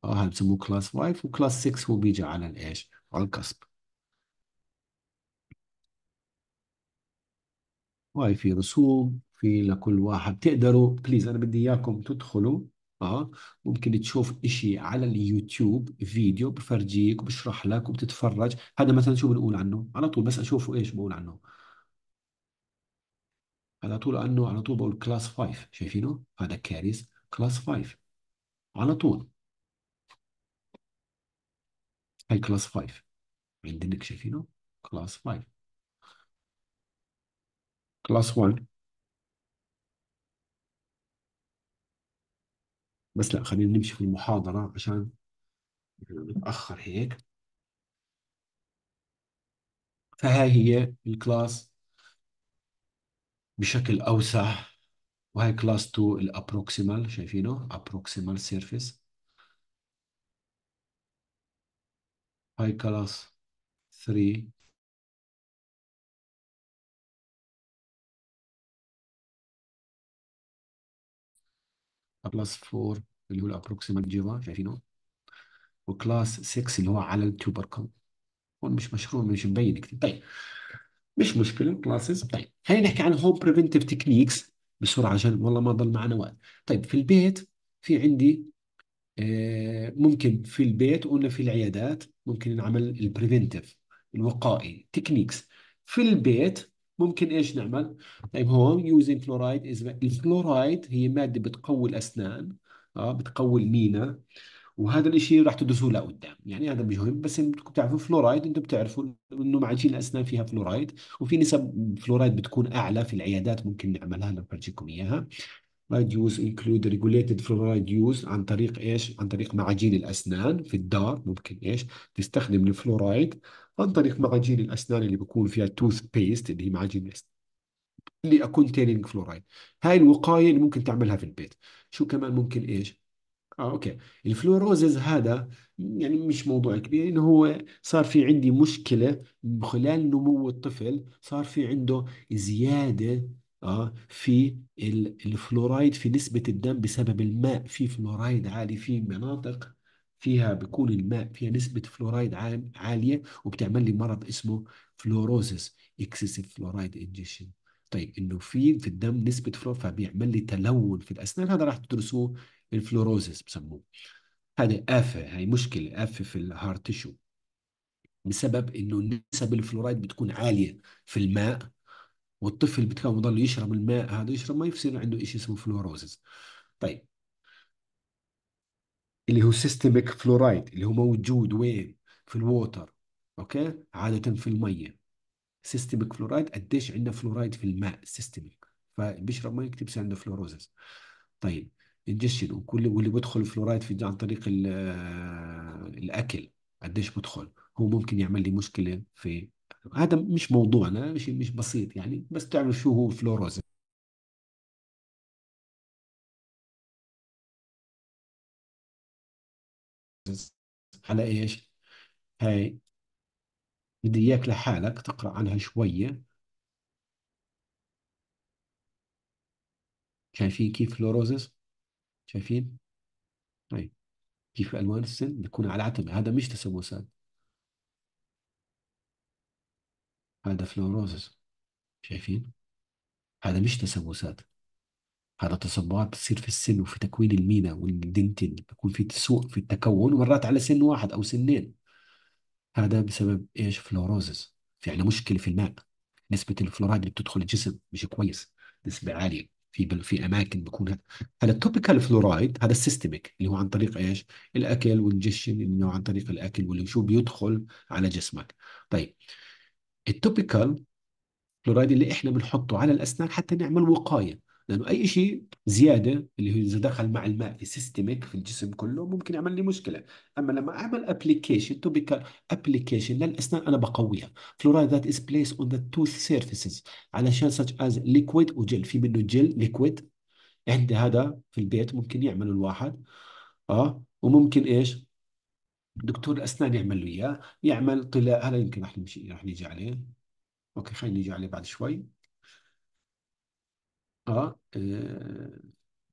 هذا بسموه كلاس 5 وكلاس 6 هو بيجي على الايش؟ على القصب وهي في رسوم في لكل واحد تقدروا بليز انا بدي اياكم تدخلوا اه ممكن تشوف اشي على اليوتيوب فيديو بفرجيك وبشرح لك وبتتفرج هذا مثلا شو بنقول عنه على طول بس اشوفه ايش بقول عنه على طول عنه على طول بقول كلاس 5 شايفينه هذا كاريز كلاس 5 على طول هاي كلاس 5 عندك شايفينه كلاس 5 كلاس 1 بس لا خلينا نمشي في المحاضرة عشان نتأخر هيك فهاي هي الكلاس بشكل أوسع وهي كلاس 2 الابروكسيمال شايفينه ابروكسيمال سيرفيس هاي كلاس 3 بلس 4 اللي هو الابروكسيمال جيفا شايفينه وكلاس 6 اللي هو على كم هون مش مشروع مش مبين كثير طيب مش مشكله كلاسز طيب خلينا نحكي عن هوم بريفنتيف تكنيكس بسرعه عشان والله ما ضل معنا وقت طيب في البيت في عندي آه، ممكن في البيت ولا في العيادات ممكن نعمل البريفنتيف الوقائي تكنيكس في البيت ممكن ايش نعمل؟ طيب هون يوزين فلورايد از الفلورايد هي ماده بتقوي الاسنان اه بتقوي المينا وهذا الشيء راح تدرسوه لقدام يعني هذا مش مهم بس انتم بتعرفوا فلورايد انتم بتعرفوا انه معجين الاسنان فيها فلورايد وفي نسب فلورايد بتكون اعلى في العيادات ممكن نعملها نفرجيكم اياها يوز انكلود ريجوليتد فلورايد يوز عن طريق ايش؟ عن طريق معاجين الاسنان في الدار ممكن ايش؟ تستخدم الفلورايد عن طريق معاجين الاسنان اللي بيكون فيها توث بيست اللي هي معاجين الاسنان اللي اكونتيننج فلورايد هاي الوقايه اللي ممكن تعملها في البيت شو كمان ممكن ايش؟ اه اوكي الفلوروزز هذا يعني مش موضوع كبير انه هو صار في عندي مشكله خلال نمو الطفل صار في عنده زياده اه في الفلورايد في نسبة الدم بسبب الماء في فلورايد عالي في مناطق فيها بيكون الماء فيها نسبة فلورايد عالية وبتعمل لي مرض اسمه فلوروزس اكسسيف فلورايد انجيشن طيب انه في في الدم نسبة فلور فبيعمل لي تلون في الاسنان هذا راح تدرسوه الفلوروزس بسموه هذا آفة هاي مشكلة آفة في الهارت تيشو بسبب انه نسب الفلورايد بتكون عالية في الماء والطفل بتلاقيه مضل يشرب الماء هذا يشرب ما يصير عنده شيء اسمه فلوروزز طيب اللي هو سيستميك فلورايد اللي هو موجود وين في الووتر اوكي عاده في الميه سيستميك فلورايد قديش عندنا فلورايد في الماء سيستميك فبيشرب ما يكتبش عنده فلوروزز طيب انجشن وكل واللي بيدخل فلورايد في عن طريق آه، الاكل قديش بدخل هو ممكن يعمل لي مشكله في هذا مش موضوعنا مش مش بسيط يعني بس تعرف شو هو فلوروز على ايش؟ هاي بدي اياك لحالك تقرا عنها شويه شايفين كيف فلوروزس؟ شايفين؟ هاي طيب، كيف الوان السن بيكون على عتبه هذا مش تسمسات هذا فلوروزس شايفين هذا مش تسوسات هذا تصبغات بتصير في السن وفي تكوين المينا والدنتين بيكون في سوء في التكون ومرات على سن واحد او سنين هذا بسبب ايش فلوروزس في عندنا مشكله في الماء نسبه الفلورايد اللي بتدخل الجسم مش كويس نسبه عاليه في بل في اماكن بكون هذا التوبيكال فلورايد هذا السيستميك اللي هو عن طريق ايش؟ الاكل والجشن اللي هو عن طريق الاكل واللي شو بيدخل على جسمك. طيب التوبيكال فلورايد اللي احنا بنحطه على الاسنان حتى نعمل وقايه لانه اي شيء زياده اللي هو اذا دخل مع الماء في سيستمك في الجسم كله ممكن يعمل لي مشكله اما لما اعمل ابلكيشن توبيكال ابلكيشن للاسنان انا بقويها فلورايد ذات از بليس اون ذا توث سيرفيسز علشان ساتش از ليكويد وجل في منه جل ليكويد عندي هذا في البيت ممكن يعمله الواحد اه وممكن ايش دكتور الاسنان يعمل له اياه يعمل طلاء هلا يمكن رح نمشي رح نيجي عليه اوكي خلينا نيجي عليه بعد شوي آه،, اه,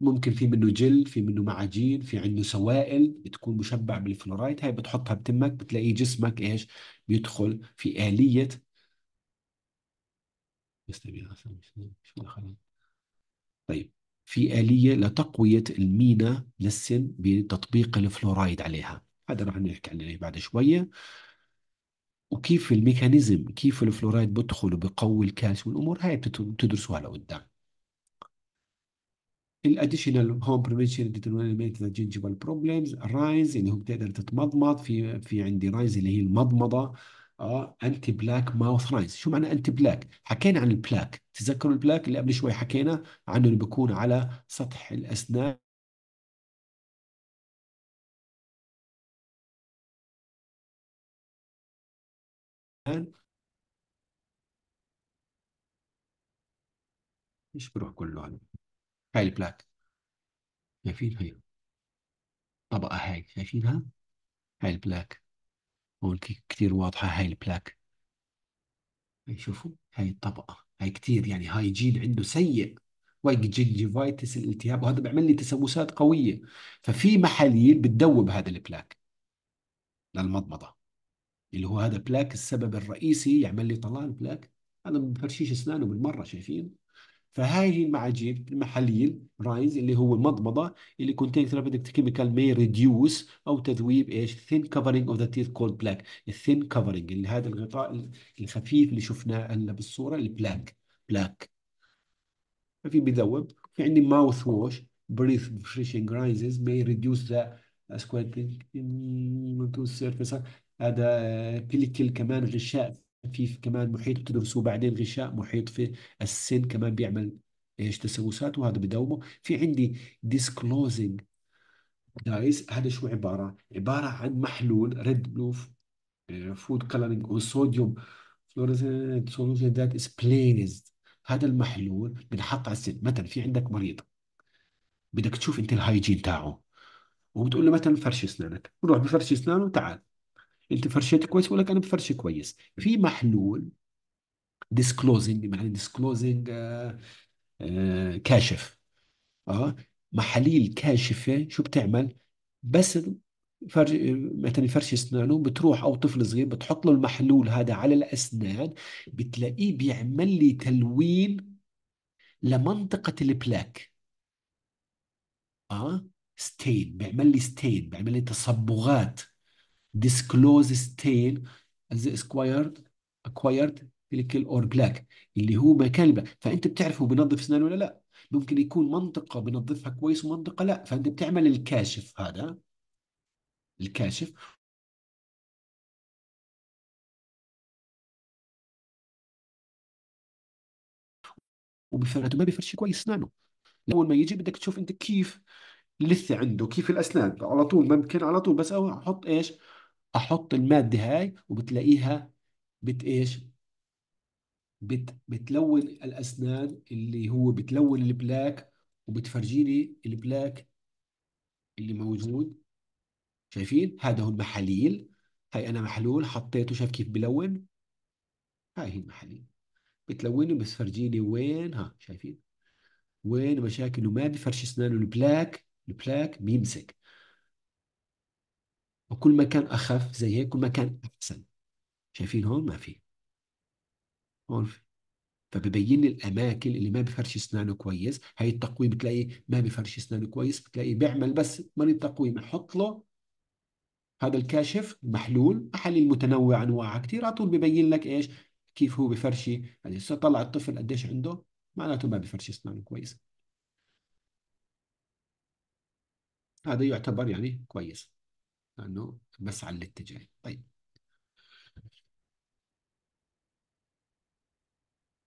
ممكن في منه جل في منه معاجين في عنده سوائل بتكون مشبع بالفلورايد هاي بتحطها بتمك بتلاقي جسمك ايش بيدخل في آلية طيب في آلية لتقوية المينا للسن بتطبيق الفلورايد عليها هذا راح نحكي عليه بعد شوية وكيف الميكانيزم كيف الفلورايد بدخل وبقوي الكالسيوم والامور هاي بتدرسوها لقدام الاديشنال هوم بريفنشن ديترمينت جينجيفال بروبلمز الرايز اللي يعني هو بتقدر تتمضمض في في عندي رايز اللي هي المضمضه اه انتي بلاك ماوث رايز شو معنى انتي بلاك حكينا عن البلاك تذكروا البلاك اللي قبل شوي حكينا عنه اللي بيكون على سطح الاسنان ايش بروح كله على هاي البلاك شايفين هي طبقة هاي شايفينها هاي البلاك هون كثير واضحة هاي البلاك هاي شوفوا هاي الطبقة هاي كثير يعني هاي جيل عنده سيء ويجنجيفايتس الالتهاب وهذا بيعمل لي تسوسات قوية ففي محاليل بتدوب هذا البلاك للمضمضة اللي هو هذا بلاك السبب الرئيسي يعمل لي طلال بلاك هذا بفرشيش اسنانه بالمره شايفين فهاي هي المعاجيب المحاليل رايز اللي هو مضمضه اللي كونتين ثيرابيتك كيميكال مي ريديوس او تذويب ايش ثين كفرنج اوف ذا تيث كولد بلاك الثين كفرنج اللي هذا الغطاء الخفيف اللي شفناه هلا بالصوره البلاك بلاك ففي بذوب في عندي ماوث ووش بريث فريشنج رايزز مي ريديوس ذا سكويرتنج تو سيرفيس هذا بيليكل آه، كمان غشاء خفيف كمان محيط بتدرسوه بعدين غشاء محيط في السن كمان بيعمل ايش تسوسات وهذا بدومه في عندي ديسكلوزنج دايس هذا شو عبارة؟ عبارة عن محلول ريد بلوف فود كلرنج وصوديوم صوديوم سولوشن ذات از هذا المحلول بنحط على السن مثلا في عندك مريض بدك تشوف انت الهايجين تاعه وبتقول له مثلا فرش اسنانك بروح بفرش اسنانه تعال انت فرشيت كويس ولا لك انا بفرشي كويس في محلول ديسكلوزنج معناه ديسكلوزنج كاشف اه محاليل كاشفه شو بتعمل بس فرج مثلا فرش اسنانه بتروح او طفل صغير بتحط له المحلول هذا على الاسنان بتلاقيه بيعمل لي تلوين لمنطقه البلاك اه ستين بيعمل لي ستين بيعمل لي تصبغات discloses tail as acquired acquired pellicle or plaque اللي هو مكلبه فانت بتعرف هو بينظف اسنانه ولا لا ممكن يكون منطقه بينظفها كويس ومنطقه لا فانت بتعمل الكاشف هذا الكاشف وبفرته ما بيفرش كويس اسنانه اول ما يجي بدك تشوف انت كيف لثه عنده كيف الاسنان على طول ممكن على طول بس احط ايش احط الماده هاي وبتلاقيها بت ايش بت بتلون الاسنان اللي هو بتلون البلاك وبتفرجيني البلاك اللي موجود شايفين هذا هو المحاليل هاي انا محلول حطيته شايف كيف بلون هاي هي المحاليل بتلونه بس فرجيني وين ها شايفين وين مشاكله ما بفرش اسنانه البلاك البلاك بيمسك وكل ما كان أخف زي هيك كل ما كان أحسن شايفين هون ما في هون في فببين لي الاماكن اللي ما بفرش اسنانه كويس هاي التقويم بتلاقي ما بفرش اسنانه كويس بتلاقي بيعمل بس مريض تقويم احط له هذا الكاشف محلول محل المتنوع انواعها كثير على طول ببين لك ايش كيف هو بفرشي يعني طلع الطفل قديش عنده معناته ما بفرش اسنانه كويس هذا يعتبر يعني كويس لأنه بس على الاتجاه طيب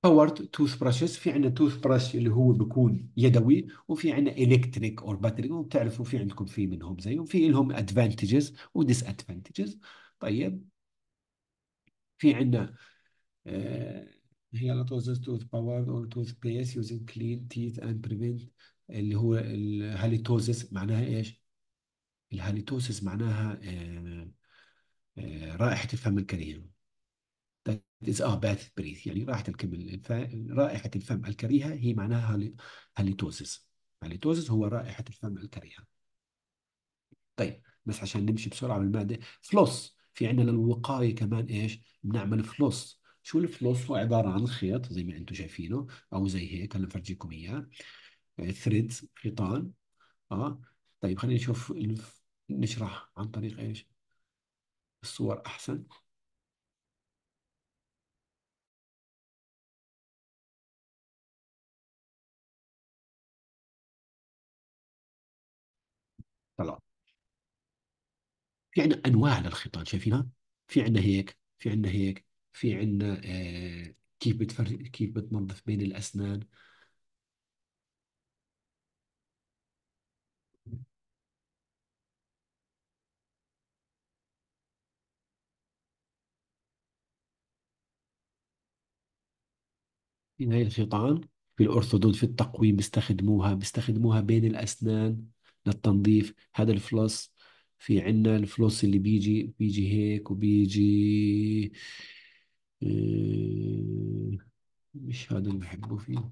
باورد توث براشز في عندنا توث براش اللي هو بيكون يدوي وفي عندنا الكتريك اور باتري وبتعرفوا في عندكم في منهم زيهم في لهم ادفانتجز وديس ادفانتجز طيب في عندنا آه، هي لا توزز توث باورد اور توث بيس يوزنج كلين تيث اند بريفنت اللي هو الهاليتوزس معناها ايش؟ الهاليتوسيس معناها آه، آه، رائحة الفم الكريهة that is a bad breath يعني رائحة الكم الف... رائحة الفم الكريهة هي معناها هاليتوسيس هاليتوسيس هو رائحة الفم الكريهة طيب بس عشان نمشي بسرعة بالمادة فلوس في عندنا للوقاية كمان ايش بنعمل فلوس شو الفلوس هو عبارة عن خيط زي ما انتم شايفينه او زي هيك هلا بفرجيكم اياه ثريدز آه، خيطان اه طيب خلينا نشوف نشرح عن طريق ايش الصور احسن طلع في عندنا انواع للخيطان شايفينها في عندنا هيك في عندنا هيك في عندنا آه كيف بتفرق كيف بتنظف بين الاسنان في هاي الخيطان في الأرثودون في التقويم بيستخدموها بيستخدموها بين الأسنان للتنظيف هذا الفلوس في عنا الفلوس اللي بيجي بيجي هيك وبيجي آه، مش هذا اللي بحبه فيه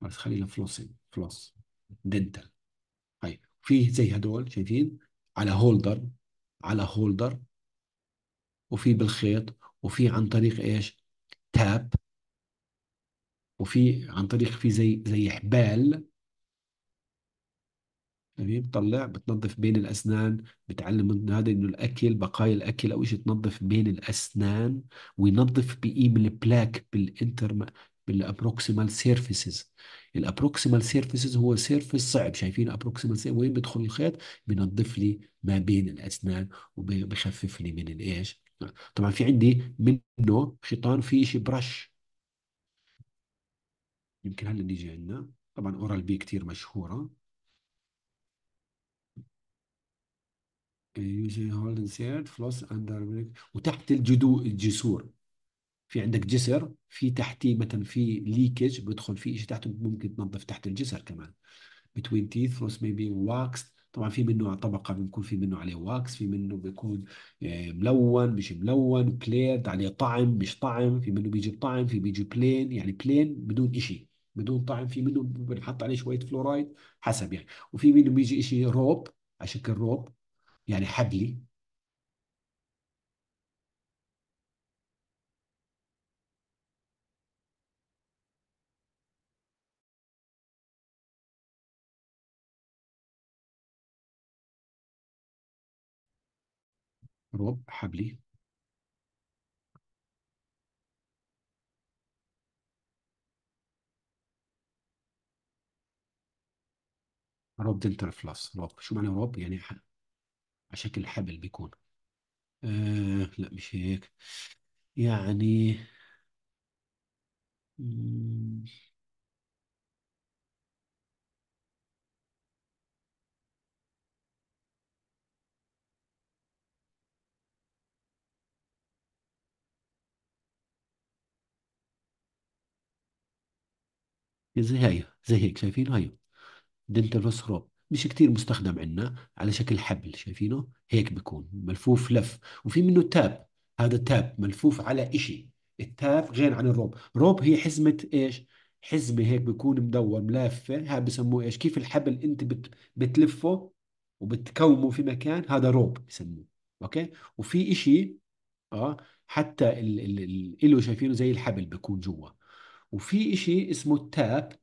بس خلينا فلوسين فلوس دنتال طيب في زي هدول شايفين على هولدر على هولدر وفي بالخيط وفي عن طريق ايش تاب وفي عن طريق في زي زي حبال يعني بتطلع بتنظف بين الاسنان بتعلم هذا انه الاكل بقايا الاكل او شيء تنظف بين الاسنان وينظف بايم البلاك بالانتر بالابروكسيمال سيرفيسز الابروكسيمال سيرفيسز هو سيرفيس صعب شايفين ابروكسيمال وين بدخل الخيط بينظف لي ما بين الاسنان وبخفف لي من الايش طبعا في عندي منه خيطان في شيء برش يمكن هلا نيجي عندنا طبعا اورال بي كثير مشهوره يوجي هولد انسيرت فلوس اندر وتحت الجدو الجسور في عندك جسر في تحتيه مثلا في ليكج بدخل في شيء تحته ممكن تنظف تحت الجسر كمان بتوين تيث فلوس ميبي واكس طبعا في منه طبقه بيكون في منه عليه واكس في منه بيكون آه، ملون مش ملون بليد عليه طعم مش طعم في منه بيجي بطعم في بيجي بلين يعني بلين بدون شيء بدون طعم في منه بنحط عليه شويه فلورايد حسب يعني وفي منه بيجي شيء روب على شكل روب يعني حبلي روب حبلي روب دلتا الفلاس رب شو معنى رب يعني على شكل حبل بيكون آه لا مش هيك يعني زي هاي زي هيك شايفين هاي رو مش كتير مستخدم عندنا على شكل حبل شايفينه هيك بيكون ملفوف لف وفي منه تاب هذا تاب ملفوف على إشي التاب غير عن الروب روب هي حزمة إيش حزمة هيك بيكون مدور ملفة هذا بسموه إيش كيف الحبل أنت بت... بتلفه وبتكومه في مكان هذا روب بسموه أوكي وفي إشي آه حتى ال... ال... ال... شايفينه زي الحبل بيكون جوا وفي إشي اسمه التاب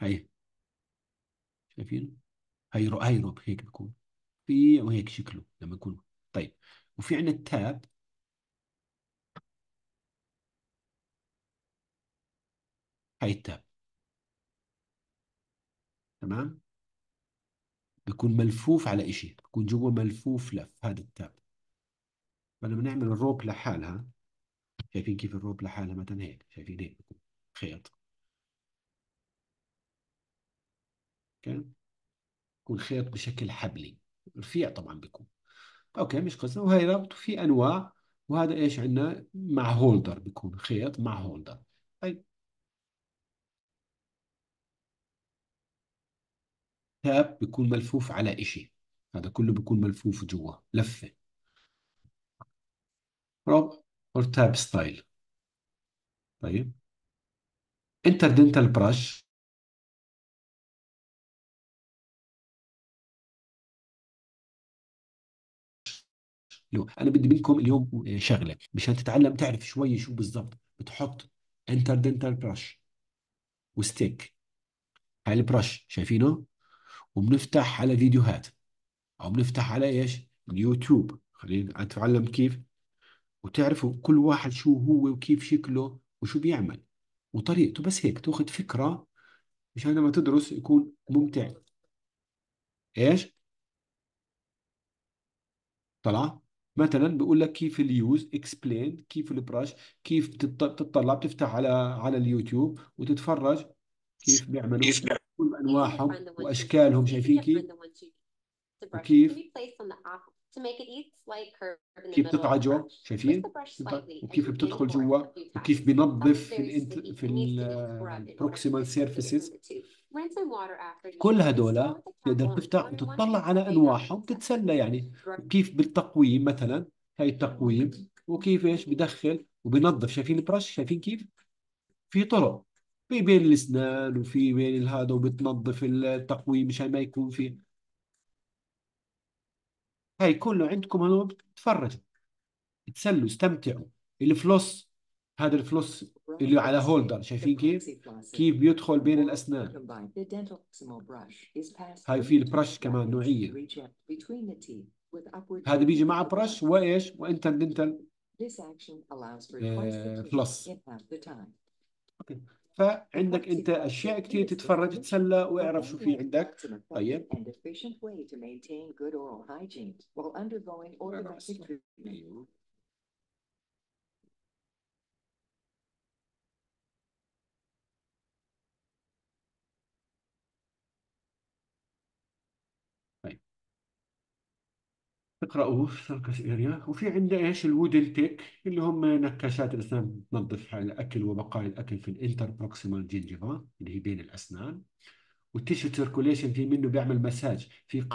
هي شايفينه هيرو هيروب هيك بيكون في وهيك شكله لما يكون طيب وفي عندنا التاب هاي التاب تمام بيكون ملفوف على إشي بيكون جوا ملفوف لف هذا التاب فلما نعمل الروب لحالها شايفين كيف الروب لحالها مثلا هيك شايفين هيك بيكون خيط اوكي خيط بشكل حبلي رفيع طبعا بيكون اوكي مش قصة ربط في انواع وهذا ايش عندنا مع هولدر بيكون خيط مع هولدر طيب تاب بيكون ملفوف على شيء هذا كله بيكون ملفوف جوا لفة روب اور تاب ستايل طيب انتر دنتال برش يوم انا بدي منكم اليوم آه، شغله مشان تتعلم تعرف شوي شو بالضبط بتحط انتر دنتال برش وستيك هاي البرش شايفينه وبنفتح على فيديوهات او بنفتح على ايش اليوتيوب خلينا اتعلم كيف وتعرفوا كل واحد شو هو وكيف شكله وشو بيعمل وطريقته بس هيك تاخذ فكره مشان لما تدرس يكون ممتع ايش طلع مثلا بيقول لك كيف اليوز اكسبلين كيف البرش كيف بتطلع بتفتح على على اليوتيوب وتتفرج كيف بيعملوا كيف كل انواعهم واشكالهم شايفين كيف وكيف كيف تطلع جوا شايفين وكيف بتدخل جوا وكيف بنظف في الانت في البروكسيمال سيرفيسز كل هدول تقدر تفتح وتطلع على انواعهم تتسلى يعني كيف بالتقويم مثلا هاي التقويم وكيف ايش بدخل وبنظف شايفين البرش شايفين كيف في طرق في بين الاسنان وفي بين الهذا وبتنظف التقويم مشان ما يكون في هاي كله عندكم هون بتتفرجوا تسلوا استمتعوا الفلوس هذا الفلوس اللي على هولدر شايفين كيف؟ كيف بيدخل بين الأسنان هاي في البرش كمان نوعية هذا بيجي مع برش وإيش؟ وإنتر دنتال بلس آه، أوكي فعندك انت اشياء كثير تتفرج تتسلى واعرف شو في عندك طيب تقراه في سيركس إيريا وفي عندنا ايش الودل تيك اللي هم نكاشات الاسنان تنظف الاكل وبقايا الاكل في الانتر بروكسيمال جينجيفا اللي هي بين الاسنان والتيشو سيركوليشن في منه بيعمل مساج في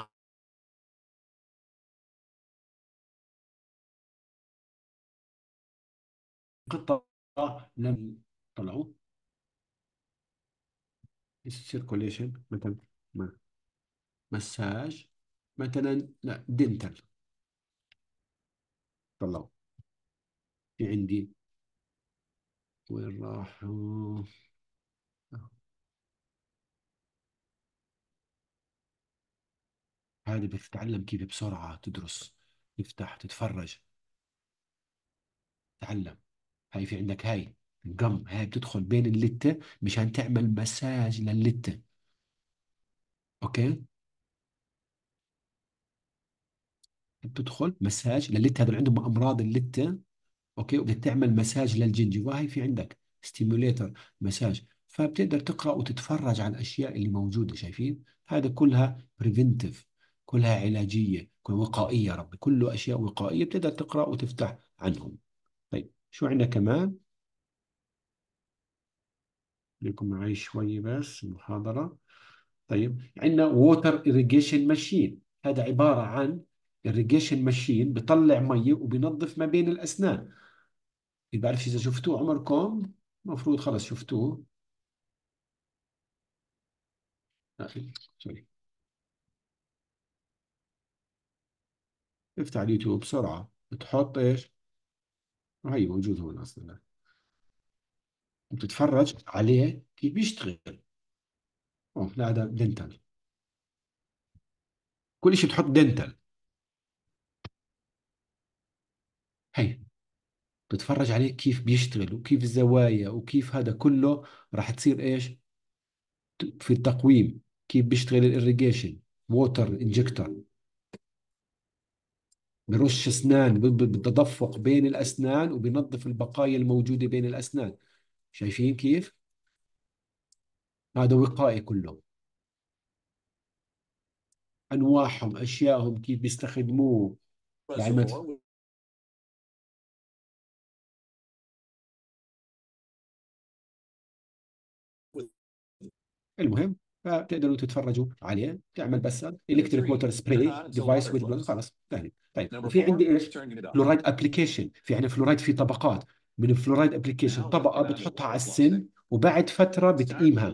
قطة لم طلعوا السيركوليشن مثلا مساج مثلا لا دينتال طلعوا في عندي وين راحوا هذه بدك تتعلم كيف بسرعة تدرس تفتح تتفرج تعلم هاي في عندك هاي قم هاي بتدخل بين اللتة مشان تعمل مساج للتة اوكي بتدخل مساج للتة هذول عندهم امراض اللتة اوكي وبدك تعمل مساج للجنجيفا وهي في عندك ستيموليتر مساج فبتقدر تقرا وتتفرج على الاشياء اللي موجوده شايفين هذا كلها بريفنتيف كلها علاجيه كلها وقائيه يا كله اشياء وقائيه بتقدر تقرا وتفتح عنهم طيب شو عندنا كمان خليكم معي شوي بس المحاضره طيب عندنا ووتر irrigation ماشين هذا عباره عن الريجيشن ماشين بطلع مي وبنظف ما بين الاسنان ما بعرفش اذا شفتوه عمركم المفروض خلص شفتوه سوري افتح اليوتيوب بسرعه بتحط ايش وهي موجود هون اصلا بتتفرج عليه كيف بيشتغل اوه لا هذا دنتال كل شيء بتحط دنتال هي بتفرج عليه كيف بيشتغل وكيف الزوايا وكيف هذا كله راح تصير ايش في التقويم كيف بيشتغل الاريجيشن ووتر انجكتور برش اسنان بالتدفق بين الاسنان وبنظف البقايا الموجوده بين الاسنان شايفين كيف هذا وقائي كله انواعهم اشيائهم كيف بيستخدموه يعني المهم فتقدروا تتفرجوا عليه تعمل بس الكتريك موتور سبراي ديفايس ويد خلاص ثاني طيب وفي عندي ايش؟ فلورايد ابلكيشن في عندنا يعني فلورايد في طبقات من الفلورايد ابلكيشن طبقه بتحطها على السن وبعد فتره بتقيمها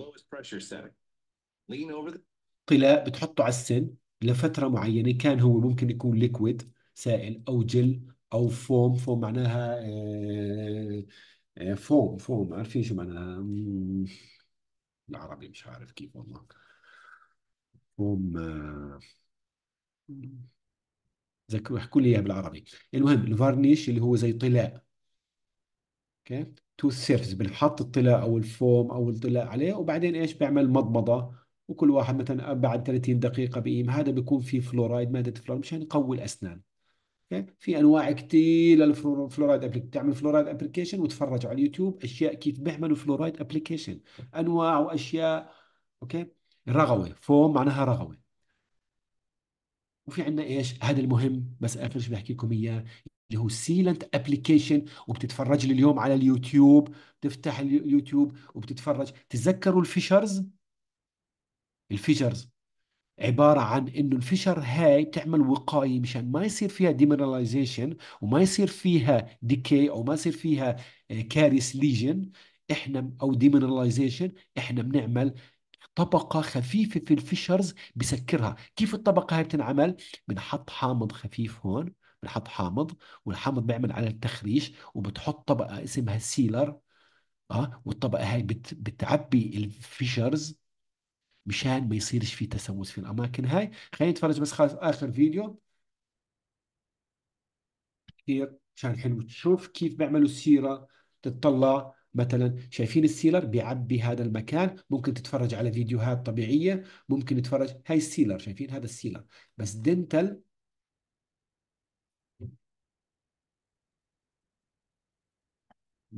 طلاء بتحطه على السن لفتره معينه كان هو ممكن يكون ليكويد سائل او جل او فوم فوم معناها فوم آه، فوم آه، عارفين شو معناها بالعربي مش عارف كيف والله هم ذكروا احكوا لي اياها بالعربي المهم الفارنيش اللي هو زي طلاء اوكي تو سيرفز بنحط الطلاء او الفوم او الطلاء عليه وبعدين ايش بيعمل مضمضه وكل واحد مثلا بعد 30 دقيقه بقيم هذا بيكون فيه فلورايد ماده فلورايد مشان يقوي الاسنان اوكي في انواع كثير للفلورايد ابليكيشن تعمل فلورايد ابلكيشن وتفرج على اليوتيوب اشياء كيف بيعملوا فلورايد ابلكيشن انواع واشياء اوكي رغوه فوم معناها رغوه وفي عندنا ايش هذا المهم بس اخر شيء بحكي لكم اياه اللي هو سيلنت ابلكيشن وبتتفرج لي اليوم على اليوتيوب تفتح اليوتيوب وبتتفرج تتذكروا الفيشرز الفيشرز عبارة عن انه الفشر هاي بتعمل وقاية مشان ما يصير فيها ديمينراليزيشن وما يصير فيها ديكي او ما يصير فيها آه، كاريس ليجن احنا او ديمينراليزيشن احنا بنعمل طبقة خفيفة في الفيشرز بسكرها كيف الطبقة هاي بتنعمل بنحط حامض خفيف هون بنحط حامض والحامض بيعمل على التخريش وبتحط طبقة اسمها سيلر اه والطبقة هاي بت... بتعبي الفيشرز مشان ما يصيرش في تسوس في الاماكن هاي خلينا نتفرج بس خلاص اخر فيديو كثير مشان حلو تشوف كيف بيعملوا السيره تطلع مثلا شايفين السيلر بيعبي هذا المكان ممكن تتفرج على فيديوهات طبيعية ممكن تتفرج هاي السيلر شايفين هذا السيلر بس دنتل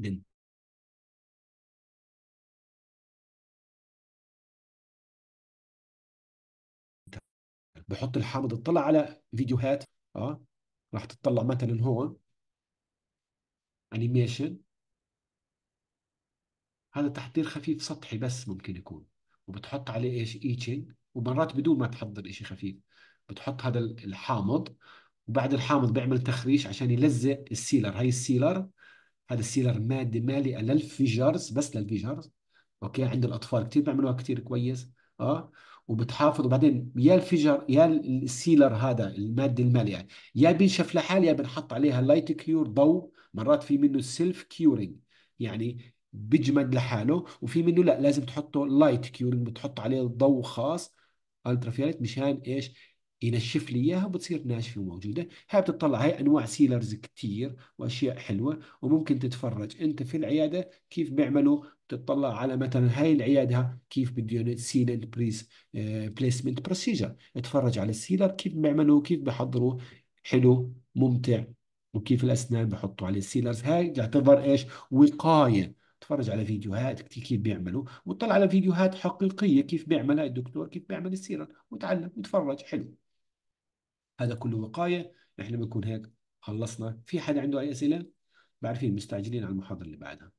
دنتل بحط الحامض اطلع على فيديوهات اه راح تطلع مثلا هون انيميشن هذا تحضير خفيف سطحي بس ممكن يكون وبتحط عليه ايش ايتشنج ومرات بدون ما تحضر شيء خفيف بتحط هذا الحامض وبعد الحامض بيعمل تخريش عشان يلزق السيلر هاي السيلر هذا السيلر ماده مالئه للفيجرز بس للفيجرز اوكي عند الاطفال كثير بيعملوها كثير كويس اه وبتحافظ وبعدين يا الفجر يا السيلر هذا الماده المالئه يعني، يا بينشف لحال يا بنحط عليها لايت كيور ضوء مرات في منه سيلف كيورينج يعني بيجمد لحاله وفي منه لا لازم تحطه لايت كيورينج بتحط عليه ضوء خاص الترا فيوليت مشان ايش ينشف لي اياها وبتصير ناشفه وموجوده هاي بتطلع هاي انواع سيلرز كثير واشياء حلوه وممكن تتفرج انت في العياده كيف بيعملوا بتطلع على مثلا هاي العياده كيف بده سيلر بريس بليسمنت بروسيجر اتفرج على السيلر كيف بيعملوا كيف بحضروا حلو ممتع وكيف الاسنان بحطوا عليه السيلرز هاي تعتبر ايش وقايه تفرج على فيديوهات كيف بيعملوا وطلع على فيديوهات حقيقيه كيف بيعملها الدكتور كيف بيعمل السيرة وتعلم وتفرج حلو هذا كله وقاية احنا بنكون هيك خلصنا في حدا عنده أي أسئلة؟ بعرفين مستعجلين على المحاضرة اللي بعدها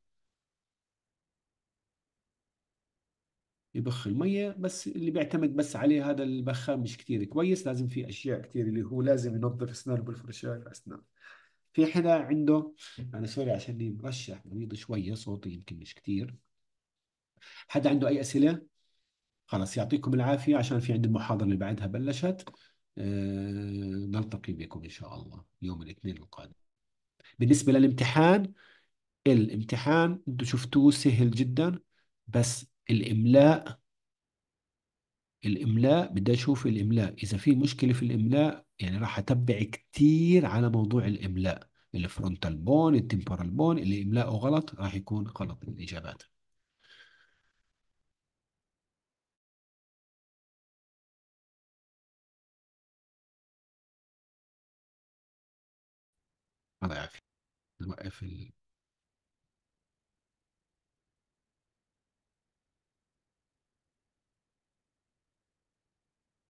يبخ المية بس اللي بيعتمد بس عليه هذا البخام مش كتير كويس لازم في أشياء كتير اللي هو لازم ينظف أسنانه بالفرشاة الأسنان في حدا عنده أنا سوري عشان لي مرشح مريض شوية صوتي يمكن مش كتير حدا عنده أي أسئلة؟ خلاص يعطيكم العافية عشان في عندي المحاضرة اللي بعدها بلشت آه، نلتقي بكم إن شاء الله يوم الاثنين القادم بالنسبة للامتحان الامتحان انتم شفتوه سهل جدا بس الإملاء الإملاء بدي أشوف الإملاء إذا في مشكلة في الإملاء يعني راح أتبع كتير على موضوع الإملاء الفرونتال بون التمبرال بون اللي إملاءه غلط راح يكون غلط الإجابات الله يعافيك